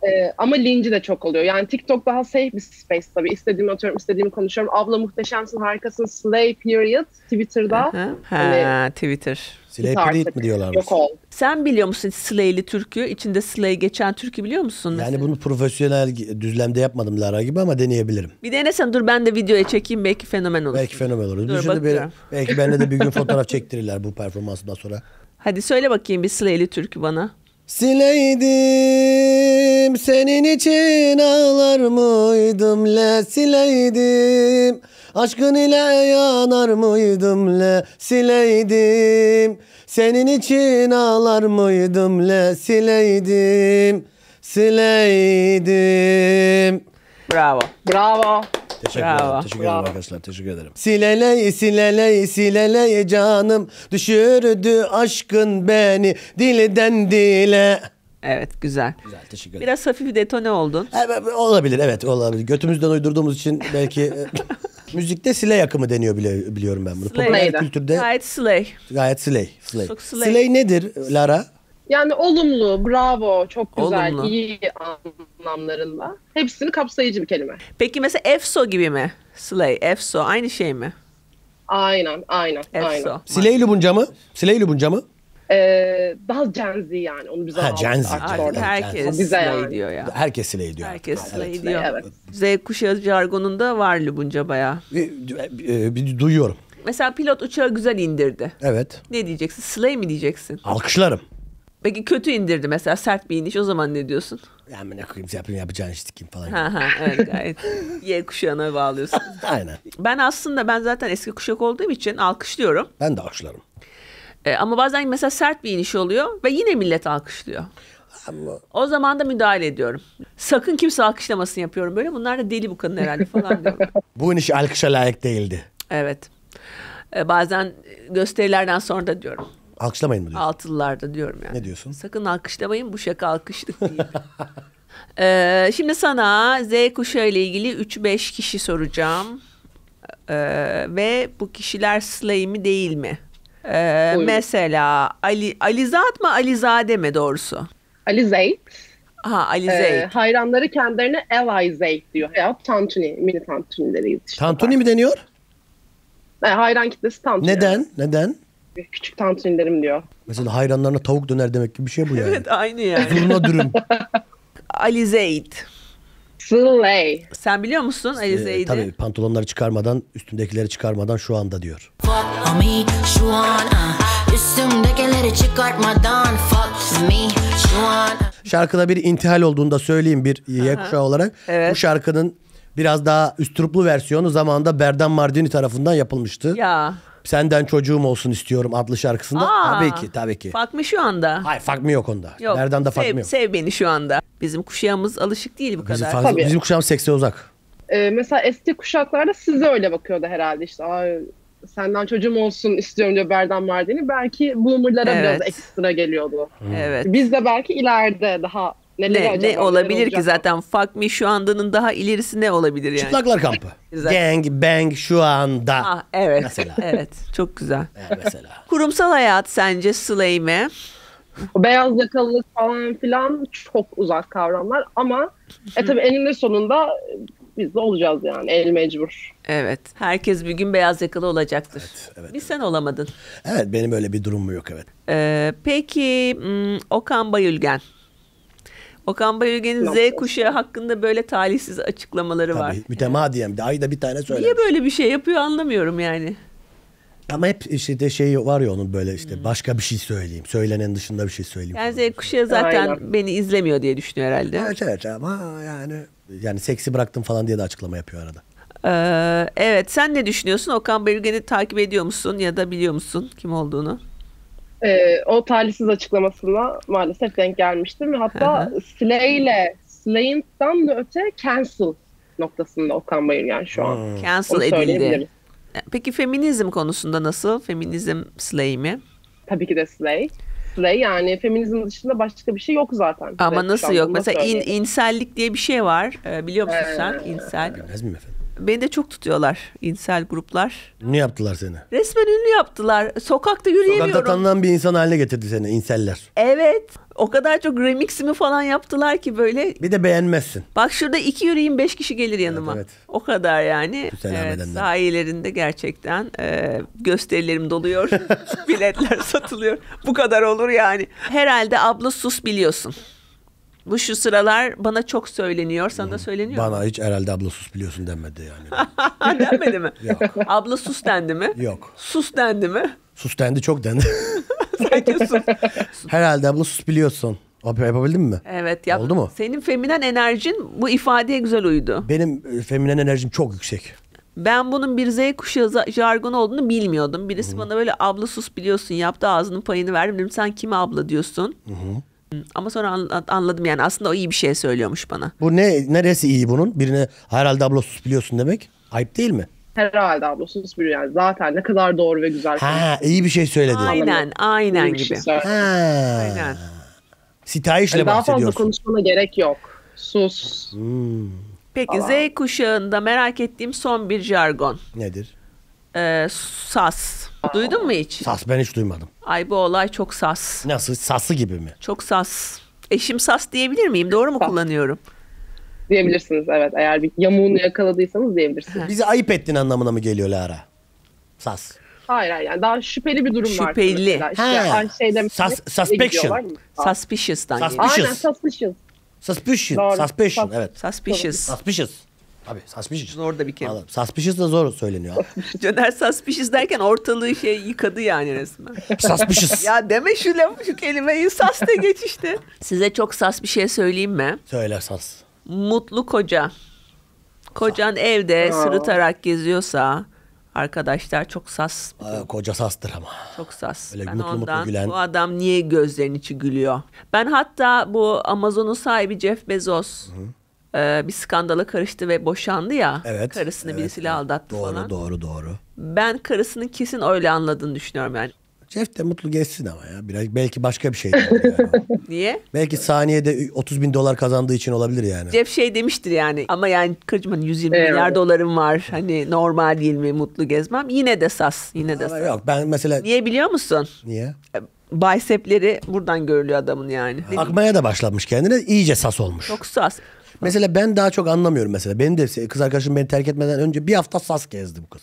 Ee, ama linci de çok oluyor. Yani TikTok daha safe bir space tabii. İstediğimi atıyorum, istediğimi konuşuyorum. Abla muhteşemsin, harikasın, slay period. Twitter'da. Aha. Ha, hani, Twitter. Slay period mi diyorlar? Yok ol. Sen biliyor musun slay'li türkü? İçinde slay geçen türkü biliyor musun? Mesela? Yani bunu profesyonel düzlemde yapmadım Lara gibi ama deneyebilirim. Bir denesen dur ben de videoya çekeyim belki fenomen olur. Belki fenomen olur. Dur, Düşünün beni, belki benimle de bir gün fotoğraf çektirirler bu performansından sonra. Hadi söyle bakayım bir slay'li türkü bana. Sileydim senin için ağlar mıydım le sileydim Aşkın ile yanar mıydım le sileydim Senin için ağlar mıydım le sileydim Sileydim Bravo Bravo Teşekkür Bravo. Teşekkür ederim arkadaşlar. Teşekkür ederim. Sileley sileley sileley canım düşürdü aşkın beni dilden dile. Evet güzel. Güzel teşekkür ederim. Biraz hafif detone oldun. E, Olabilir evet olabilir. Götümüzden uydurduğumuz için belki e, *laughs* Müzikte slay yakımı deniyor bile biliyorum ben bunu. Slay. Popüler kültürde Gayet slay. gayet slay. Slay. Çok slay. Slay nedir Lara? Yani olumlu, bravo, çok güzel, olumlu. iyi anlamlarında. Hepsini kapsayıcı bir kelime. Peki mesela EFSO gibi mi? Slay, EFSO aynı şey mi? Aynen, aynen, EFSO. aynen. Sileyli bunca mı? Sileyli bunca mı? Ee, daha Gen Z yani. Onu bize ha, Gen Z. herkes bize yani. diyor ya. Herkes Slay diyor. Herkes Slay evet. diyor. Evet. Z kuşağı jargonunda var Lubunca baya. Bir, ee, bir, e, bir duyuyorum. Mesela pilot uçağı güzel indirdi. Evet. Ne diyeceksin? Slay mi diyeceksin? Alkışlarım. Peki kötü indirdi mesela sert bir iniş o zaman ne diyorsun? Yani ne koyayım yapayım yapacağını işte kim falan. Ha ha evet gayet *laughs* Y kuşağına bağlıyorsun. Aynen. Ben aslında ben zaten eski kuşak olduğum için alkışlıyorum. Ben de alkışlarım. Ee, ama bazen mesela sert bir iniş oluyor ve yine millet alkışlıyor. Ama... O zaman da müdahale ediyorum. Sakın kimse alkışlamasın yapıyorum böyle. Bunlar da deli bu kadın herhalde falan diyorum. *laughs* bu iniş alkışa layık değildi. Evet. Ee, bazen gösterilerden sonra da diyorum. Alkışlamayın mı diyorsun? Altılılarda diyorum yani. Ne diyorsun? Sakın alkışlamayın bu şaka alkışlık değil. *laughs* ee, şimdi sana Z kuşağı ile ilgili 3-5 kişi soracağım. Ee, ve bu kişiler slay mi değil mi? Ee, mesela Ali Alizat mı Alizade mi doğrusu? Ali Zeyd. Ha Ali Zeyd. Ee, hayranları kendilerine Ali Zeyd diyor. Ya Tantuni, mini Tantunileriyiz işte. Tantuni mi deniyor? E, hayran kitlesi Tantuni. Neden? Neden? Küçük tantunlerim diyor. Mesela hayranlarına tavuk döner demek gibi bir şey bu yani. evet aynı yani. Zurna dürüm. *laughs* Ali Zeyd. Slay. Sen biliyor musun Ali ee, Zeyd'i? tabii pantolonları çıkarmadan, üstündekileri çıkarmadan şu anda diyor. şu an ah. üstümdekileri çıkartmadan şu an. Ah. Şarkıda bir intihal olduğunu da söyleyeyim bir yakışa olarak. Evet. Bu şarkının biraz daha üstruplu versiyonu zamanında Berdan Mardini tarafından yapılmıştı. Ya. Senden çocuğum olsun istiyorum adlı şarkısında. Aa, tabii ki tabii ki. Fark mı şu anda? Hayır fark mı yok onda. Yok, Nereden da fark mı yok. Sev beni şu anda. Bizim kuşağımız alışık değil bu bizim, kadar. Fark, bizim kuşağımız sekse uzak. Ee, mesela eski kuşaklarda size öyle bakıyordu herhalde işte. Ay, senden çocuğum olsun istiyorum diyor Berdan Mardin'i. Belki boomerlara evet. biraz ekstra geliyordu. Evet. Biz de belki ileride daha Neler ne, ne olabilir ki zaten fuck me şu andanın daha ilerisi ne olabilir yani? Çıplaklar kampı. *laughs* Gang bang şu anda. Ah, evet. Mesela. evet çok güzel. Evet, mesela. *laughs* Kurumsal hayat sence Slayme? O beyaz yakalılık falan filan çok uzak kavramlar ama e tabii eninde sonunda biz de olacağız yani el mecbur. Evet. Herkes bir gün beyaz yakalı olacaktır. Evet, evet, bir evet. sen olamadın. Evet benim öyle bir durumum yok evet. Ee, peki hmm, Okan Bayülgen. Okan Bayülgen'in Z kuşağı şey hakkında böyle talihsiz açıklamaları Tabii, var. Mütemadiyen. Yani. Ayda bir tane söylemiş. Niye böyle bir şey yapıyor anlamıyorum yani. Ama hep işte de şey var ya onun böyle işte hmm. başka bir şey söyleyeyim. Söylenen dışında bir şey söyleyeyim. Yani Z kuşağı zaten Aynen. beni izlemiyor diye düşünüyor herhalde. Evet evet ama yani yani seksi bıraktım falan diye de açıklama yapıyor arada. Ee, evet sen ne düşünüyorsun? Okan Bayülgen'i takip ediyor musun ya da biliyor musun kim olduğunu? e, o talihsiz açıklamasına maalesef denk gelmiştim. Hatta Slay ile Slay'den de öte cancel noktasında Okan Bayır yani şu an. Hmm. Cancel edildi. E, peki feminizm konusunda nasıl? Feminizm Slay mi? Tabii ki de Slay. Slay yani feminizm dışında başka bir şey yok zaten. Ama nasıl yok? Mesela in, insellik diye bir şey var. Ee, biliyor musun ee, sen? İnsel. Bilmez miyim efendim? Beni de çok tutuyorlar insel gruplar. Ne yaptılar seni. Resmen ünlü yaptılar. Sokakta yürüyemiyorum. Sokakta tanınan bir insan haline getirdi seni inseller. Evet. O kadar çok remiximi falan yaptılar ki böyle. Bir de beğenmezsin. Bak şurada iki yürüyeyim beş kişi gelir yanıma. Evet, evet. O kadar yani. Evet, sahilerinde gerçekten e, gösterilerim doluyor. *laughs* Biletler satılıyor. Bu kadar olur yani. Herhalde abla sus biliyorsun. Bu şu sıralar bana çok söyleniyor. Sana hmm. da söyleniyor Bana mu? hiç herhalde abla sus biliyorsun denmedi yani. *laughs* denmedi mi? Yok. Abla sus dendi mi? Yok. Sus dendi mi? Sus dendi çok dendi. *laughs* Sanki sus. *laughs* herhalde abla sus biliyorsun. Yapabildin mi? Evet. Yap. Oldu mu? Senin feminen enerjin bu ifadeye güzel uydu. Benim e, feminen enerjim çok yüksek. Ben bunun bir Z kuşağı jargon olduğunu bilmiyordum. Birisi Hı-hı. bana böyle abla sus biliyorsun yaptı ağzının payını verdim. Dedim sen kime abla diyorsun? Hı-hı. Ama sonra anladım yani aslında o iyi bir şey söylüyormuş bana. Bu ne neresi iyi bunun? Birine herhalde ablosuz biliyorsun demek ayıp değil mi? Herhalde ablosuz biliyor yani zaten ne kadar doğru ve güzel. Ha iyi bir şey söyledi. Aynen aynen şey gibi. Şey Aynen. Sitayişle yani daha fazla konuşmana gerek yok. Sus. Hmm. Peki Aa. Z kuşağında merak ettiğim son bir jargon. Nedir? e, sas. Duydun mu hiç? Sas ben hiç duymadım. Ay bu olay çok sas. Nasıl? Sası gibi mi? Çok sas. Eşim sas diyebilir miyim? Doğru mu sas. kullanıyorum? Diyebilirsiniz evet. Eğer bir yamuğunu yakaladıysanız diyebilirsiniz. Bizi ayıp ettin anlamına mı geliyor Lara? Sas. Hayır hayır yani daha şüpheli bir durum şüpheli. var. Şüpheli. İşte ha. Şeyde Sus, suspicion. Suspicious. Suspicious. Aynen suspicious. Suspicion. Doğru. Suspicion. Sus- evet. Suspicious. Suspicious. Tabii suspicious. Zor da bir kelime. Anladım. Suspicious zor söyleniyor. *laughs* Caner saspişiz derken ortalığı şey yıkadı yani resmen. suspicious. Ya deme şu lafı şu kelimeyi sas de geç işte. Size çok sas bir şey söyleyeyim mi? Söyle sas. Mutlu koca. Kocan sas. evde Aa. sırıtarak geziyorsa arkadaşlar çok sas. Aa, koca sastır ama. Çok sas. Öyle ben mutlu ondan mutlu gülen. bu adam niye gözlerin içi gülüyor? Ben hatta bu Amazon'un sahibi Jeff Bezos. Hı e, bir skandala karıştı ve boşandı ya. Evet. Karısını evet, birisiyle aldattı doğru, falan. Doğru doğru doğru. Ben karısının kesin öyle anladığını düşünüyorum yani. Jeff de mutlu geçsin ama ya. Biraz, belki başka bir şey. *laughs* Niye? Belki saniyede 30 bin dolar kazandığı için olabilir yani. Jeff şey demiştir yani ama yani kırıcım 120 evet. milyar dolarım var. Hani normal değil mi mutlu gezmem? Yine de sas. Yine de sas. Yok ben mesela. Niye biliyor musun? Niye? E, bicepleri buradan görülüyor adamın yani. Akmaya da başlamış kendine. iyice sas olmuş. Çok sas. Mesela ben daha çok anlamıyorum mesela. Benim de kız arkadaşım beni terk etmeden önce bir hafta sas gezdim kız.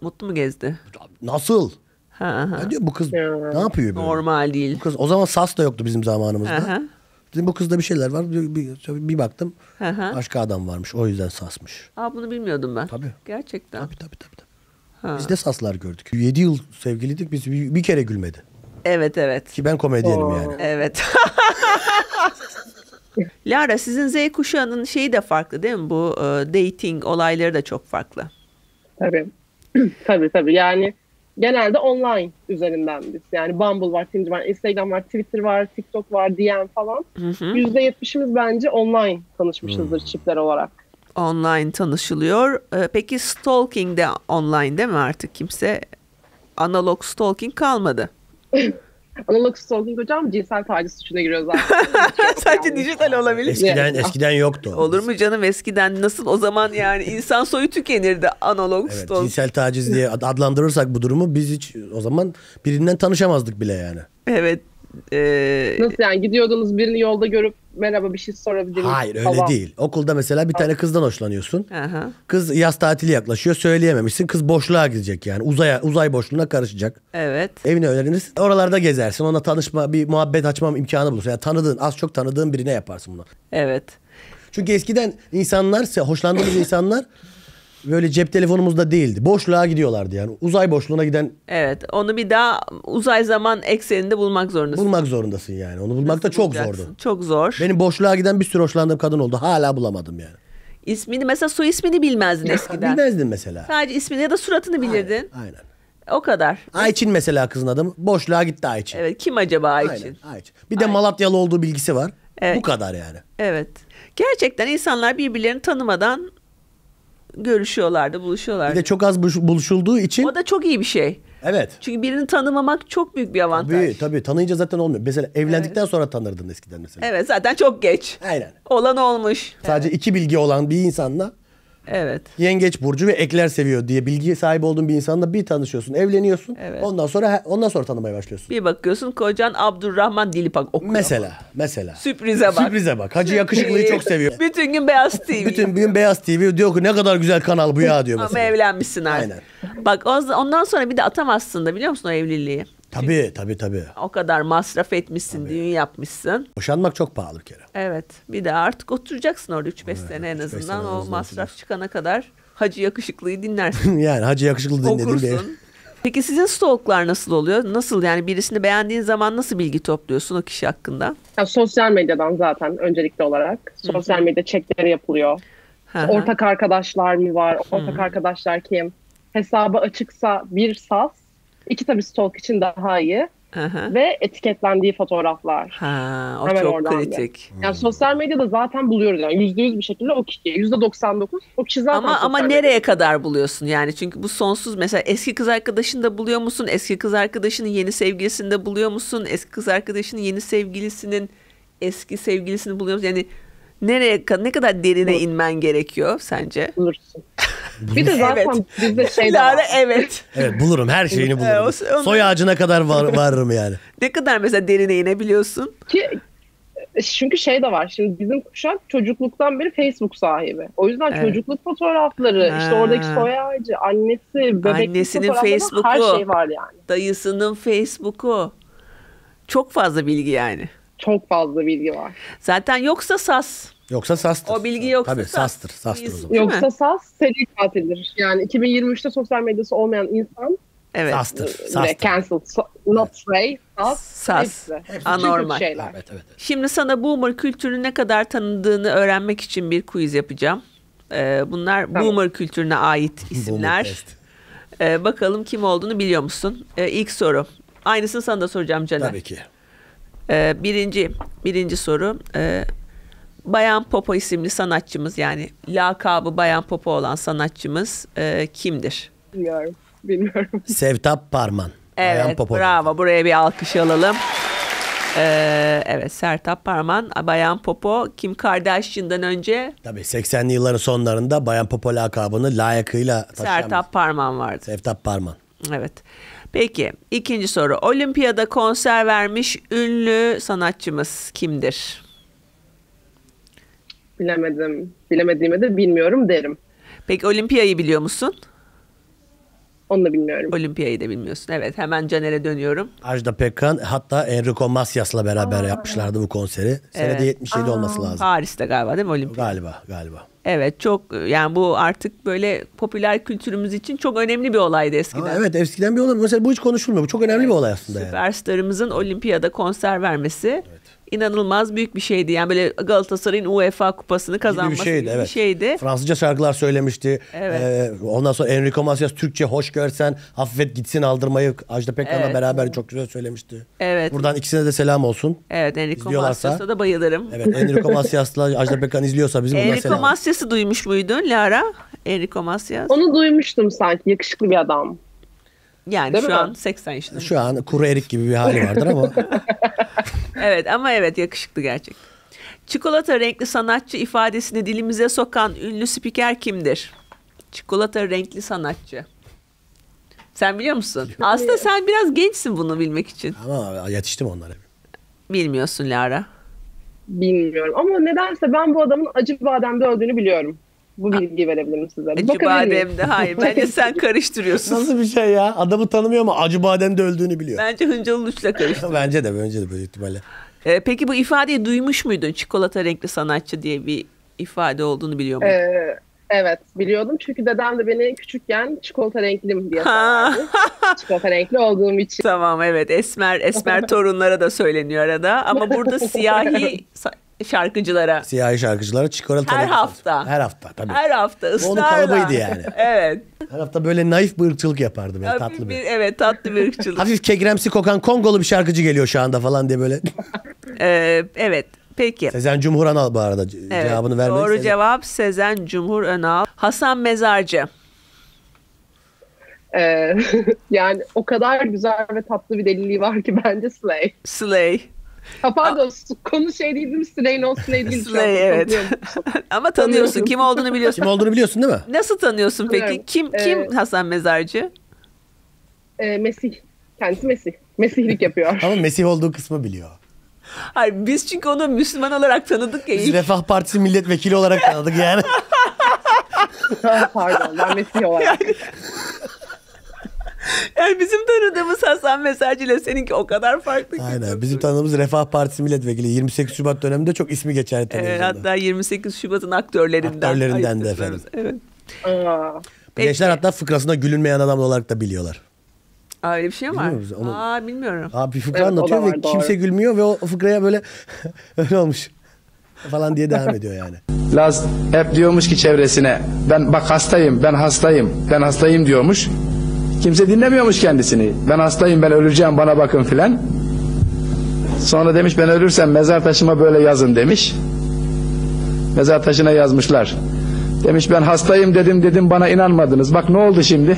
Mutlu mu gezdi? Nasıl? Ha, ha. Ya diyor bu kız ne yapıyor böyle? Normal değil. Bu kız o zaman sas da yoktu bizim zamanımızda. Ha, ha. Dedim bu kızda bir şeyler var. Bir, bir, bir baktım Ha ha. başka adam varmış. O yüzden sasmış. Aa bunu bilmiyordum ben. Tabii. Gerçekten. Tabii tabii tabii. tabii. Biz de saslar gördük. 7 yıl sevgiliydik biz bir, bir kere gülmedi. Evet evet. Ki ben komedyenim Oo. yani. Evet. *laughs* Lara sizin Z kuşağının şeyi de farklı değil mi? Bu e, dating olayları da çok farklı. Tabii. *clears throat* tabii tabii. Yani genelde online üzerinden biz. Yani Bumble var, Tinder var, Instagram var, Twitter var, TikTok var, DM falan. %70'imiz bence online tanışmışızdır hmm. çiftler olarak. Online tanışılıyor. E, peki stalking de online değil mi artık kimse? Analog stalking kalmadı. *laughs* Analog stalking hocam cinsel taciz suçuna giriyor zaten. *laughs* Şey Sadece dijital olabilir. Eskiden ah. eskiden yoktu. Olur mu canım eskiden nasıl o zaman yani *laughs* insan soyu tükenirdi analog evet, stalking. Cinsel taciz diye adlandırırsak bu durumu biz hiç o zaman birinden tanışamazdık bile yani. Evet. Ee... Nasıl yani gidiyordunuz birini yolda görüp merhaba bir şey sorabilir miyim? Hayır öyle değil. Okulda mesela bir tane kızdan hoşlanıyorsun. Aha. Kız yaz tatili yaklaşıyor söyleyememişsin. Kız boşluğa gidecek yani. Uzaya, uzay boşluğuna karışacak. Evet. Evine öğrenirsin. Oralarda gezersin. Ona tanışma bir muhabbet açmam imkanı bulursun. Yani tanıdığın az çok tanıdığın birine yaparsın bunu. Evet. Çünkü eskiden insanlar hoşlandığımız insanlar *laughs* böyle cep telefonumuzda değildi. Boşluğa gidiyorlardı yani. Uzay boşluğuna giden. Evet. Onu bir daha uzay zaman ekseninde bulmak zorundasın. Bulmak zorundasın yani. Onu bulmak Nasıl da çok bulacaksın? zordu. Çok zor. Benim boşluğa giden bir sürü hoşlandığım kadın oldu. Hala bulamadım yani. İsmini mesela soy ismini bilmezdin eskiden. Bilmezdin mesela. Sadece ismini ya da suratını bilirdin. Aynen. aynen. O kadar. Ayçin mesela kızın adı. Boşluğa gitti Ayçin. Evet kim acaba Ayçin? Aynen, Ayçin. Bir de Aynen. Malatyalı olduğu bilgisi var. Evet. Bu kadar yani. Evet. Gerçekten insanlar birbirlerini tanımadan görüşüyorlardı, buluşuyorlardı. Bir de çok az buluşulduğu için. O da çok iyi bir şey. Evet. Çünkü birini tanımamak çok büyük bir avantaj. Tabii tabii tanıyınca zaten olmuyor. Mesela evlendikten evet. sonra tanırdın eskiden mesela. Evet zaten çok geç. Aynen. Olan olmuş. Sadece evet. iki bilgi olan bir insanla Evet. Yengeç burcu ve ekler seviyor diye bilgi sahibi olduğun bir insanla bir tanışıyorsun, evleniyorsun. Evet. Ondan sonra ondan sonra tanımaya başlıyorsun. Bir bakıyorsun kocan Abdurrahman Dilipak okuyor. Mesela, mesela. Sürprize bak. Sürprize bak. Hacı Sürpriz. yakışıklıyı çok *laughs* seviyor. Bütün gün Beyaz TV. Bütün gün Beyaz TV diyor ki ne kadar güzel kanal bu ya diyor mesela. Ama evlenmişsin artık. Aynen. Bak ondan sonra bir de atamazsın da biliyor musun o evliliği? Tabii tabii tabii. O kadar masraf etmişsin, tabii. düğün yapmışsın. Boşanmak çok pahalı bir kere. Evet. Bir de artık oturacaksın orada 3-5 evet, sene en azından. o masraf çıkana kadar Hacı Yakışıklı'yı dinlersin. *laughs* yani Hacı Yakışıklı dinledim Okursun. diye. Peki sizin stalklar nasıl oluyor? Nasıl yani birisini beğendiğin zaman nasıl bilgi topluyorsun o kişi hakkında? Ya, sosyal medyadan zaten öncelikli olarak. Sosyal hı medya çekleri yapılıyor. Ortak arkadaşlar mı var? Ortak arkadaşlar kim? Hesabı açıksa bir sas İki tabii stok için daha iyi. Aha. ve etiketlendiği fotoğraflar. Ha, o Hemen çok kritik. Yani. yani hmm. sosyal medyada zaten buluyoruz yani yüzde yüz bir şekilde o kişi yüzde 99 o kişi zaten. Ama ama nereye kadar buluyorsun yani çünkü bu sonsuz mesela eski kız arkadaşını da buluyor musun eski kız arkadaşının yeni sevgilisini de buluyor musun eski kız arkadaşının yeni sevgilisinin eski sevgilisini buluyor musun yani nereye ne kadar derine inmen gerekiyor sence? Bulursun. Bir de zaten evet. bizde şey de var. evet. Evet bulurum her şeyini bulurum. Evet, onu... Soy ağacına kadar var, *laughs* varırım yani. ne kadar mesela derine inebiliyorsun? Ki çünkü şey de var şimdi bizim kuşak çocukluktan beri Facebook sahibi. O yüzden evet. çocukluk fotoğrafları, ha. işte oradaki soy ağacı, annesi, bebek annesinin Facebook'u, her şey var yani. Dayısının Facebook'u. Çok fazla bilgi yani. Çok fazla bilgi var. Zaten yoksa sas. Yoksa SAS'tır. O bilgi yoksa Tabii, SAS. SAS'tır. SAS'tır o Yoksa SAS seri katildir. Yani 2023'te sosyal medyası olmayan insan Evet. Sastır. E, sastır. Cancelled. So, not evet. Sas. Sas. Hepsi. Anormal. Evet, evet, evet. Şimdi sana boomer kültürünü ne kadar tanıdığını öğrenmek için bir quiz yapacağım. Ee, bunlar tamam. boomer kültürüne ait isimler. ee, bakalım kim olduğunu biliyor musun? Ee, ilk soru. Aynısını sana da soracağım Caner. Tabii ki. Ee, birinci, birinci soru. Ee, Bayan Popo isimli sanatçımız yani lakabı Bayan Popo olan sanatçımız e, kimdir? Bilmiyorum. Bilmiyorum. *laughs* Sevtap Parman. Evet Bayan Popo. bravo buraya bir alkış alalım. Ee, evet Sertap Parman, Bayan Popo, Kim Kardashian'dan önce. Tabii 80'li yılların sonlarında Bayan Popo lakabını layıkıyla taşıyan. Sertap Parman vardı. Sertap Parman. Evet. Peki ikinci soru. Olimpiyada konser vermiş ünlü sanatçımız kimdir? bilemedim. bilemediğimi de bilmiyorum derim. Peki olimpiyayı biliyor musun? Onu da bilmiyorum. Olimpiyayı da bilmiyorsun. Evet hemen Caner'e dönüyorum. Ajda Pekkan hatta Enrico Macias'la beraber Aa, yapmışlardı bu konseri. Senede evet. 77 Aa, olması lazım. Paris'te galiba değil mi olimpiya? Galiba galiba. Evet çok yani bu artık böyle popüler kültürümüz için çok önemli bir olaydı eskiden. Aa, evet eskiden bir olay. Mesela bu hiç konuşulmuyor. Bu çok önemli evet, bir olay aslında. Süperstarımızın yani. olimpiyada konser vermesi. Evet inanılmaz büyük bir şeydi. Yani böyle Galatasaray'ın UEFA kupasını kazanması gibi bir şeydi. Gibi evet. bir şeydi. Fransızca şarkılar söylemişti. Evet. Ee, ondan sonra Enrico Macias Türkçe hoş görsen affet gitsin aldırmayı Ajda Pekkan'la evet. beraber çok güzel söylemişti. Evet. Buradan ikisine de selam olsun. Evet Enrico Macias'a da bayılırım. Evet Enrico Macias'la Ajda Pekkan izliyorsa bizim Enrico selam. Enrico Macias'ı duymuş muydun Lara? Enrico Macias. Onu duymuştum sanki yakışıklı bir adam. Yani Değil şu mi? an 80 yaşında. Şu an kuru erik gibi bir hali vardır ama. *laughs* evet ama evet yakışıklı gerçek. Çikolata renkli sanatçı ifadesini dilimize sokan ünlü spiker kimdir? Çikolata renkli sanatçı. Sen biliyor musun? Çok Aslında iyi. sen biraz gençsin bunu bilmek için. Ama yetiştim onlara. Bilmiyorsun Lara. Bilmiyorum ama nedense ben bu adamın acı bademde öldüğünü biliyorum. Bu bilgi verebilirim size. Acı Bakabilir de hayır. Bence *laughs* sen karıştırıyorsun. Nasıl bir şey ya? Adamı tanımıyor ama acı de öldüğünü biliyor. Bence Hıncalı Uç'la karıştırıyor. bence de bence de böyle ihtimalle. Ee, peki bu ifadeyi duymuş muydun? Çikolata renkli sanatçı diye bir ifade olduğunu biliyor muydun? Ee, Evet biliyordum çünkü dedem de beni küçükken çikolata renkliyim diye sorardı. *laughs* çikolata renkli olduğum için. Tamam evet esmer esmer *laughs* torunlara da söyleniyor arada ama burada siyahi şarkıcılara. Siyahi şarkıcılara çikolata. Her hafta. Her hafta tabii. Her hafta ısrarla. Onun kalıbıydı yani. evet. Her hafta böyle naif bir ırkçılık yapardı böyle Tabii tatlı bir. bir. Evet tatlı bir ırkçılık. *laughs* Hafif kegremsi kokan Kongolu bir şarkıcı geliyor şu anda falan diye böyle. *laughs* ee, evet. Peki. Sezen Cumhur Önal bu arada evet, cevabını vermek Doğru Sezen. cevap Sezen Cumhur Önal. Hasan Mezarcı. Ee, *laughs* yani o kadar güzel ve tatlı bir deliliği var ki bence Slay. Slay. Ha, pardon konu şey değil Slay no Slay değil. Slay evet. *laughs* Ama tanıyorsun. Kim olduğunu biliyorsun. Kim olduğunu biliyorsun değil mi? Nasıl tanıyorsun peki? Kim kim ee, Hasan Mezarcı? E, Mesih. Kendisi Mesih. Mesihlik yapıyor. Ama Mesih olduğu kısmı biliyor. Hayır biz çünkü onu Müslüman olarak tanıdık ya. Biz Refah Partisi milletvekili olarak tanıdık yani. *laughs* pardon ben Mesih olarak. Yani... *laughs* yani bizim tanıdığımız Hasan Mesajcı ile seninki o kadar farklı ki. Bizim tanıdığımız Refah Partisi milletvekili 28 Şubat döneminde çok ismi geçerli Evet, ee, hatta 28 Şubat'ın aktörlerinden. Aktörlerinden de efendim. Evet. Aa. Gençler hatta fıkrasında gülünmeyen adam olarak da biliyorlar. Aa, öyle bir şey var? onu. Aa bilmiyorum. Abi bir fıkra Evet, anlatıyor ve doğru. kimse gülmüyor ve o fıkraya böyle *laughs* öyle olmuş falan diye devam ediyor yani. Laz hep diyormuş ki çevresine ben bak hastayım ben hastayım ben hastayım diyormuş. Kimse dinlemiyormuş kendisini. Ben hastayım ben öleceğim bana bakın filan. Sonra demiş ben ölürsem mezar taşıma böyle yazın demiş. Mezar taşına yazmışlar. Demiş ben hastayım dedim dedim bana inanmadınız. Bak ne oldu şimdi? *laughs*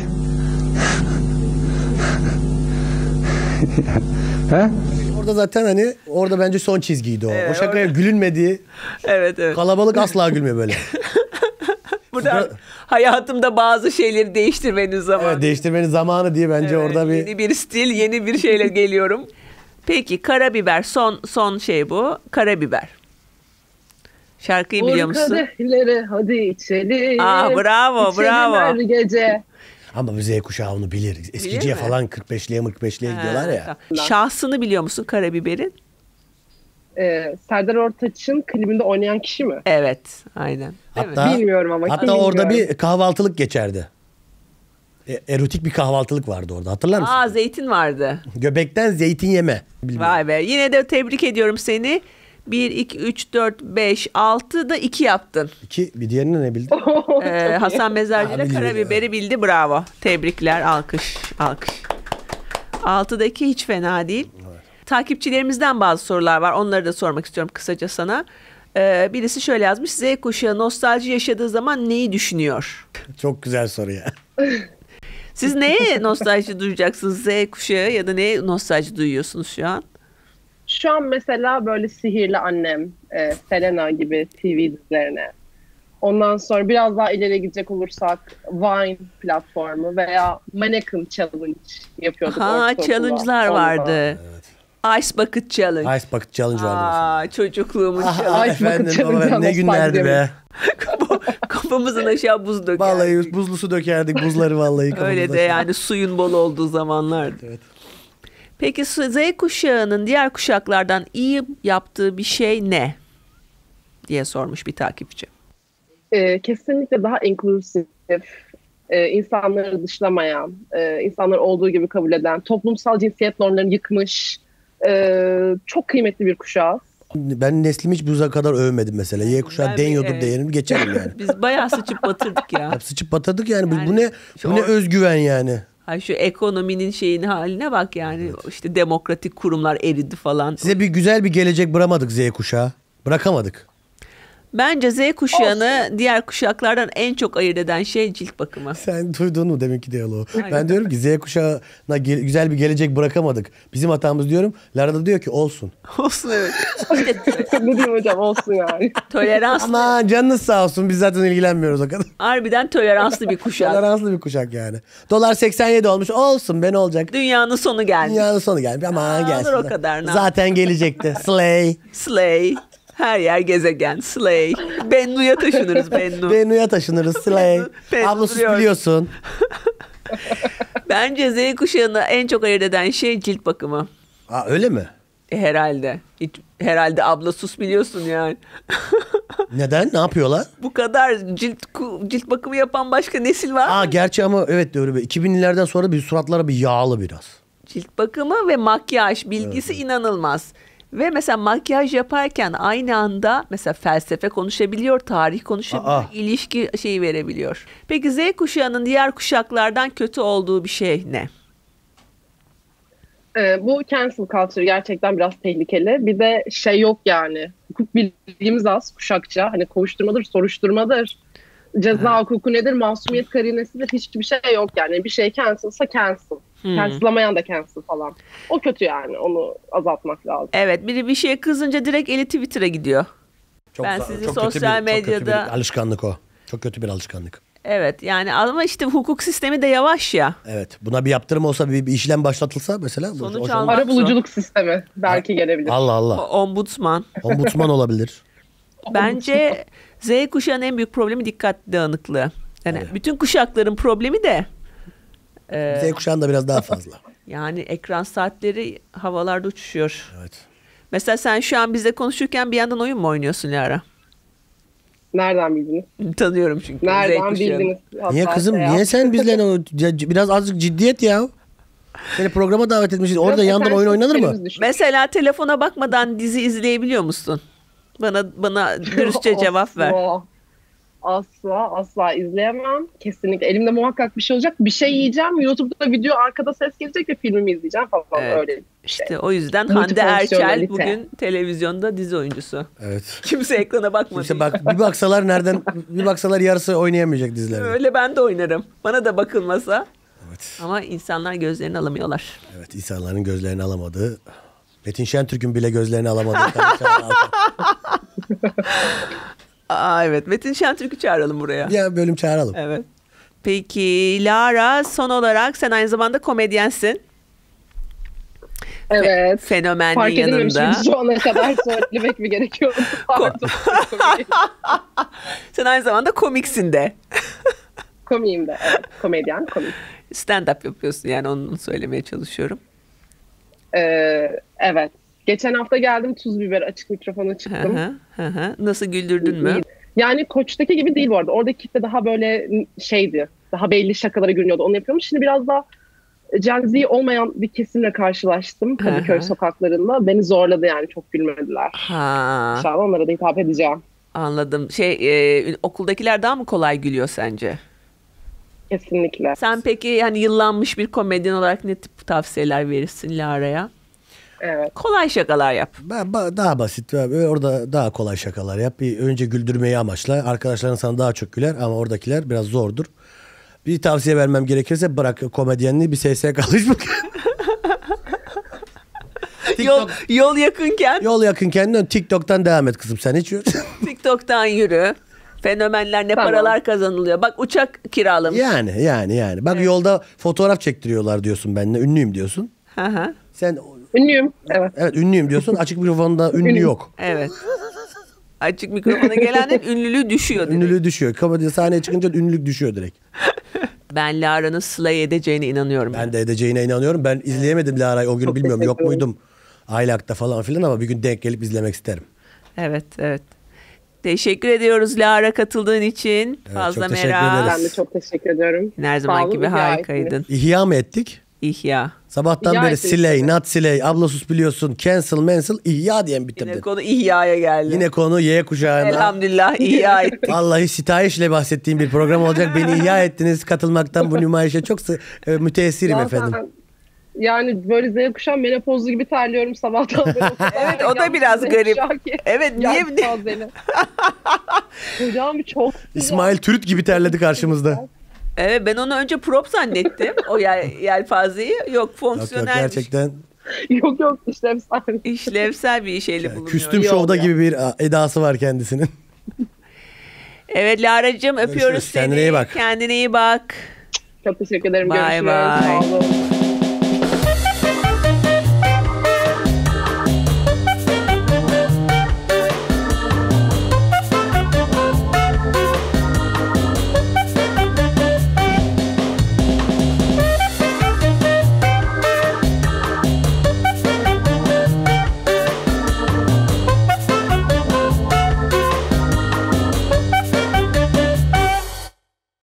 He? Orada zaten hani orada bence son çizgiydi o. Evet, o şakaya orada. gülünmediği. Evet evet. Kalabalık asla gülmüyor böyle. *laughs* Burada hayatımda bazı şeyleri değiştirmenin zamanı. Evet, değiştirmenin zamanı diye bence evet, orada bir yeni bir stil, yeni bir şeyle *laughs* geliyorum. Peki karabiber son son şey bu. Karabiber. Şarkıyı Vur biliyor musun? Kadehleri hadi içelim. Aa bravo içelim bravo. her gece. Ama bu Z kuşağı onu bilir. Eskiciye bilir falan 45'liye 45'liye gidiyorlar ya. Tamam. Şahsını biliyor musun karabiberin? e, Serdar Ortaç'ın klibinde oynayan kişi mi? Evet, aynen. Hatta, evet. Bilmiyorum ama. Hatta bilmiyorum. orada bir kahvaltılık geçerdi. E, erotik bir kahvaltılık vardı orada hatırlar mısın? Aa zeytin vardı. Göbekten zeytin yeme. Bilmiyorum. Vay be yine de tebrik ediyorum seni. 1, 2, 3, 4, 5, 6 da 2 yaptın. 2, bir diğerini ne bildin? *laughs* ee, Hasan Mezarcı ile karabiberi bildi bravo. Tebrikler, alkış, alkış. 6'daki hiç fena değil. Takipçilerimizden bazı sorular var. Onları da sormak istiyorum kısaca sana. Ee, birisi şöyle yazmış. Z kuşağı nostalji yaşadığı zaman neyi düşünüyor? Çok güzel soru ya. *laughs* Siz neye nostalji duyacaksınız Z kuşağı ya da neye nostalji duyuyorsunuz şu an? Şu an mesela böyle Sihirli Annem, e, Selena gibi TV dizilerine. Ondan sonra biraz daha ileri gidecek olursak Vine platformu veya Mannequin Challenge yapıyorduk. Ha challenge'lar vardı. Evet. Ice Bucket Challenge. Ice Bucket Challenge vardı. Aa, çocukluğumun Aha, challenge. Efendim baba, ne günlerdi be. *laughs* Kafamızın aşağı buz dökerdik. Vallahi buzlu su dökerdik buzları vallahi. Öyle de aşağı. yani suyun bol olduğu zamanlardı. Evet. Peki Z kuşağının diğer kuşaklardan iyi yaptığı bir şey ne? diye sormuş bir takipçi. Ee, kesinlikle daha inklusif, e, insanları dışlamayan, e, insanları olduğu gibi kabul eden, toplumsal cinsiyet normlarını yıkmış, ee, çok kıymetli bir kuşağız. Ben neslimi hiç buza kadar övmedim mesela. Y kuşağı deniyordur evet. değerim geçelim yani. *laughs* Biz bayağı sıçıp batırdık ya. Hep sıçıp batırdık yani. yani bu ne bu ne özgüven yani. Ay şu ekonominin şeyin haline bak yani. Evet. İşte demokratik kurumlar eridi falan. Size bir güzel bir gelecek bıramadık Z kuşağı. Bırakamadık. Bence Z kuşağını Olsun. diğer kuşaklardan en çok ayırt eden şey cilt bakımı. Sen duydun mu deminki diyaloğu? Ben diyorum ki Z kuşağına güzel bir gelecek bırakamadık. Bizim hatamız diyorum. Lara da diyor ki olsun. *laughs* Olsun evet. Şey. ne diyeyim hocam olsun yani. Toleranslı. Aman canınız sağ olsun biz zaten ilgilenmiyoruz o kadar. Harbiden toleranslı bir kuşak. toleranslı bir kuşak yani. Dolar 87 olmuş olsun ben olacak. Dünyanın sonu gelmiş. Dünyanın sonu gelmiş ama gelsin. Olur o kadar. Zaten gelecekti. Slay. Slay. Her yer gezegen. Slay. Bennu'ya taşınırız *laughs* Bennu. Bennu'ya taşınırız Slay. Abla sus biliyorsun. *laughs* Bence Z kuşağını en çok ayırt eden şey cilt bakımı. Aa, öyle mi? E, herhalde. herhalde abla sus biliyorsun yani. *laughs* Neden? Ne yapıyorlar? Bu kadar cilt cilt bakımı yapan başka nesil var Aa, mı? Gerçi ama evet doğru. 2000'lerden sonra bir suratlara bir yağlı biraz. Cilt bakımı ve makyaj bilgisi evet. inanılmaz. Ve mesela makyaj yaparken aynı anda mesela felsefe konuşabiliyor, tarih konuşabiliyor, Aa. ilişki şeyi verebiliyor. Peki Z kuşağının diğer kuşaklardan kötü olduğu bir şey ne? Ee, bu cancel culture gerçekten biraz tehlikeli. Bir de şey yok yani. Hukuk bildiğimiz az kuşakça. Hani kovuşturmadır, soruşturmadır. Ceza ha. hukuku nedir, masumiyet karinesidir hiçbir şey yok yani. Bir şey cancelsa cancel. Hmm. Cancel'lamayan da cancel falan. O kötü yani. Onu azaltmak lazım. Evet. Biri bir şeye kızınca direkt eli Twitter'a gidiyor. Çok, ben sizi çok sosyal bir, medyada... Çok kötü bir alışkanlık o. Çok kötü bir alışkanlık. Evet yani ama işte hukuk sistemi de yavaş ya. Evet buna bir yaptırım olsa bir, bir işlem başlatılsa mesela. Sonuç almak Ara buluculuk sistemi belki gelebilir. Allah Allah. O, ombudsman. Ombudsman olabilir. *laughs* Bence Z kuşağının en büyük problemi dikkat dağınıklığı. Yani evet. bütün kuşakların problemi de ee, Z kuşağında biraz daha fazla. *laughs* Yani ekran saatleri havalarda uçuşuyor. Evet. Mesela sen şu an bize konuşurken bir yandan oyun mu oynuyorsun Lara? Nereden bildiniz? Tanıyorum çünkü. Nereden bildiniz? niye kızım? Şey niye sen bizle biraz azıcık ciddiyet ya? Seni programa davet etmişiz. Orada Yok, yandan oyun oynanır mı? Düşün. Mesela telefona bakmadan dizi izleyebiliyor musun? Bana bana dürüstçe *laughs* oh, cevap ver. Oh asla asla izleyemem. Kesinlikle elimde muhakkak bir şey olacak. Bir şey yiyeceğim. YouTube'da video arkada ses gelecek ve filmimi izleyeceğim falan evet. öyle bir şey. İşte o yüzden Hande Erçel bugün televizyonda dizi oyuncusu. Evet. *laughs* Kimse ekrana bakmadı. İşte bak bir baksalar nereden bir baksalar yarısı oynayamayacak dizilerde. Öyle ben de oynarım. Bana da bakılmasa. Evet. Ama insanlar gözlerini alamıyorlar. Evet insanların gözlerini alamadığı Metin Şentürk'ün bile gözlerini alamadığı. *laughs* Aa, evet Metin Şentürk'ü çağıralım buraya. Ya bölüm çağıralım. Evet. Peki Lara son olarak sen aynı zamanda komedyensin. Evet. Fenomenli Fark yanında. Fark şu ana kadar söylemek mi gerekiyor? Pardon, *laughs* *laughs* sen aynı zamanda komiksin de. Komiyim de. Evet. Komedyen, komik. Stand-up yapıyorsun yani onu söylemeye çalışıyorum. Ee, evet. Geçen hafta geldim tuz biber açık mikrofona çıktım. Hı hı, hı. Nasıl güldürdün mü? Yani koçtaki gibi değil bu arada. Oradaki kitle daha böyle şeydi. Daha belli şakalara gülüyordu. Onu yapıyormuş. Şimdi biraz daha Gen Z olmayan bir kesimle karşılaştım Kadıköy sokaklarında. Beni zorladı yani çok gülmediler. Ha. İnşallah onlara da hitap edeceğim. Anladım. Şey e, okuldakiler daha mı kolay gülüyor sence? Kesinlikle. Sen peki yani yıllanmış bir komedyen olarak ne tip tavsiyeler verirsin Lara'ya? Evet. Kolay şakalar yap. Ben daha basit. Orada daha kolay şakalar yap. Bir önce güldürmeyi amaçla. Arkadaşların sana daha çok güler ama oradakiler biraz zordur. Bir tavsiye vermem gerekirse bırak komedyenliği bir SSK'lıç mı? *laughs* TikTok. Yol, yol yakınken. Yol yakınken dön TikTok'tan devam et kızım sen hiç. *laughs* TikTok'tan yürü. Fenomenler ne tamam. paralar kazanılıyor. Bak uçak kiralamış. Yani yani yani. Bak evet. yolda fotoğraf çektiriyorlar diyorsun benimle. Ünlüyüm diyorsun. Hı hı. Sen Ünlüyüm. Evet. Evet ünlüyüm diyorsun. Açık mikrofonda ünlü, ünlü yok. Evet. Açık mikrofona gelenin ünlülüğü düşüyor direkt. Ünlülüğü düşüyor. Komedi sahneye çıkınca ünlülük düşüyor direkt. Ben Lara'nın Sıla'yı edeceğine inanıyorum. Ben yani. de edeceğine inanıyorum. Ben izleyemedim Lara'yı o günü Çok bilmiyorum. Yok muydum Aylak'ta falan filan ama bir gün denk gelip izlemek isterim. Evet, evet. Teşekkür ediyoruz Lara katıldığın için. Evet, Fazla çok merak. Ben de çok teşekkür ediyorum. Yine her zamanki gibi harikaydın. İhya mı ettik? İhya. Sabahtan İhya beri ettim siley, not siley, abla sus biliyorsun, cancel, cancel, ihya diye bitirdim. Yine konu ihyaya geldi. Yine konu Y kuşağına. Elhamdülillah ihya *laughs* ettik. Vallahi sitayişle bahsettiğim bir program olacak. Beni ihya *laughs* ettiniz katılmaktan bu nümayişe çok e, müteessirim efendim. Yani böyle Z kuşağı menopozlu gibi terliyorum sabahtan beri. *laughs* evet o da biraz garip. Evet niye? Hocam çok. İsmail Türüt gibi terledi karşımızda. Evet ben onu önce prop zannettim. o yel, yelpazeyi. Yok fonksiyonel. Yok, yok, gerçekten yok yok işlevsel. İşlevsel bir şeyle yani, bulunuyor. Küstüm şovda gibi bir edası var kendisinin. evet Lara'cığım öpüyoruz Görüşürüz. seni. Kendine iyi bak. Kendine iyi bak. Çok teşekkür ederim. Bye Görüşürüz. Bye.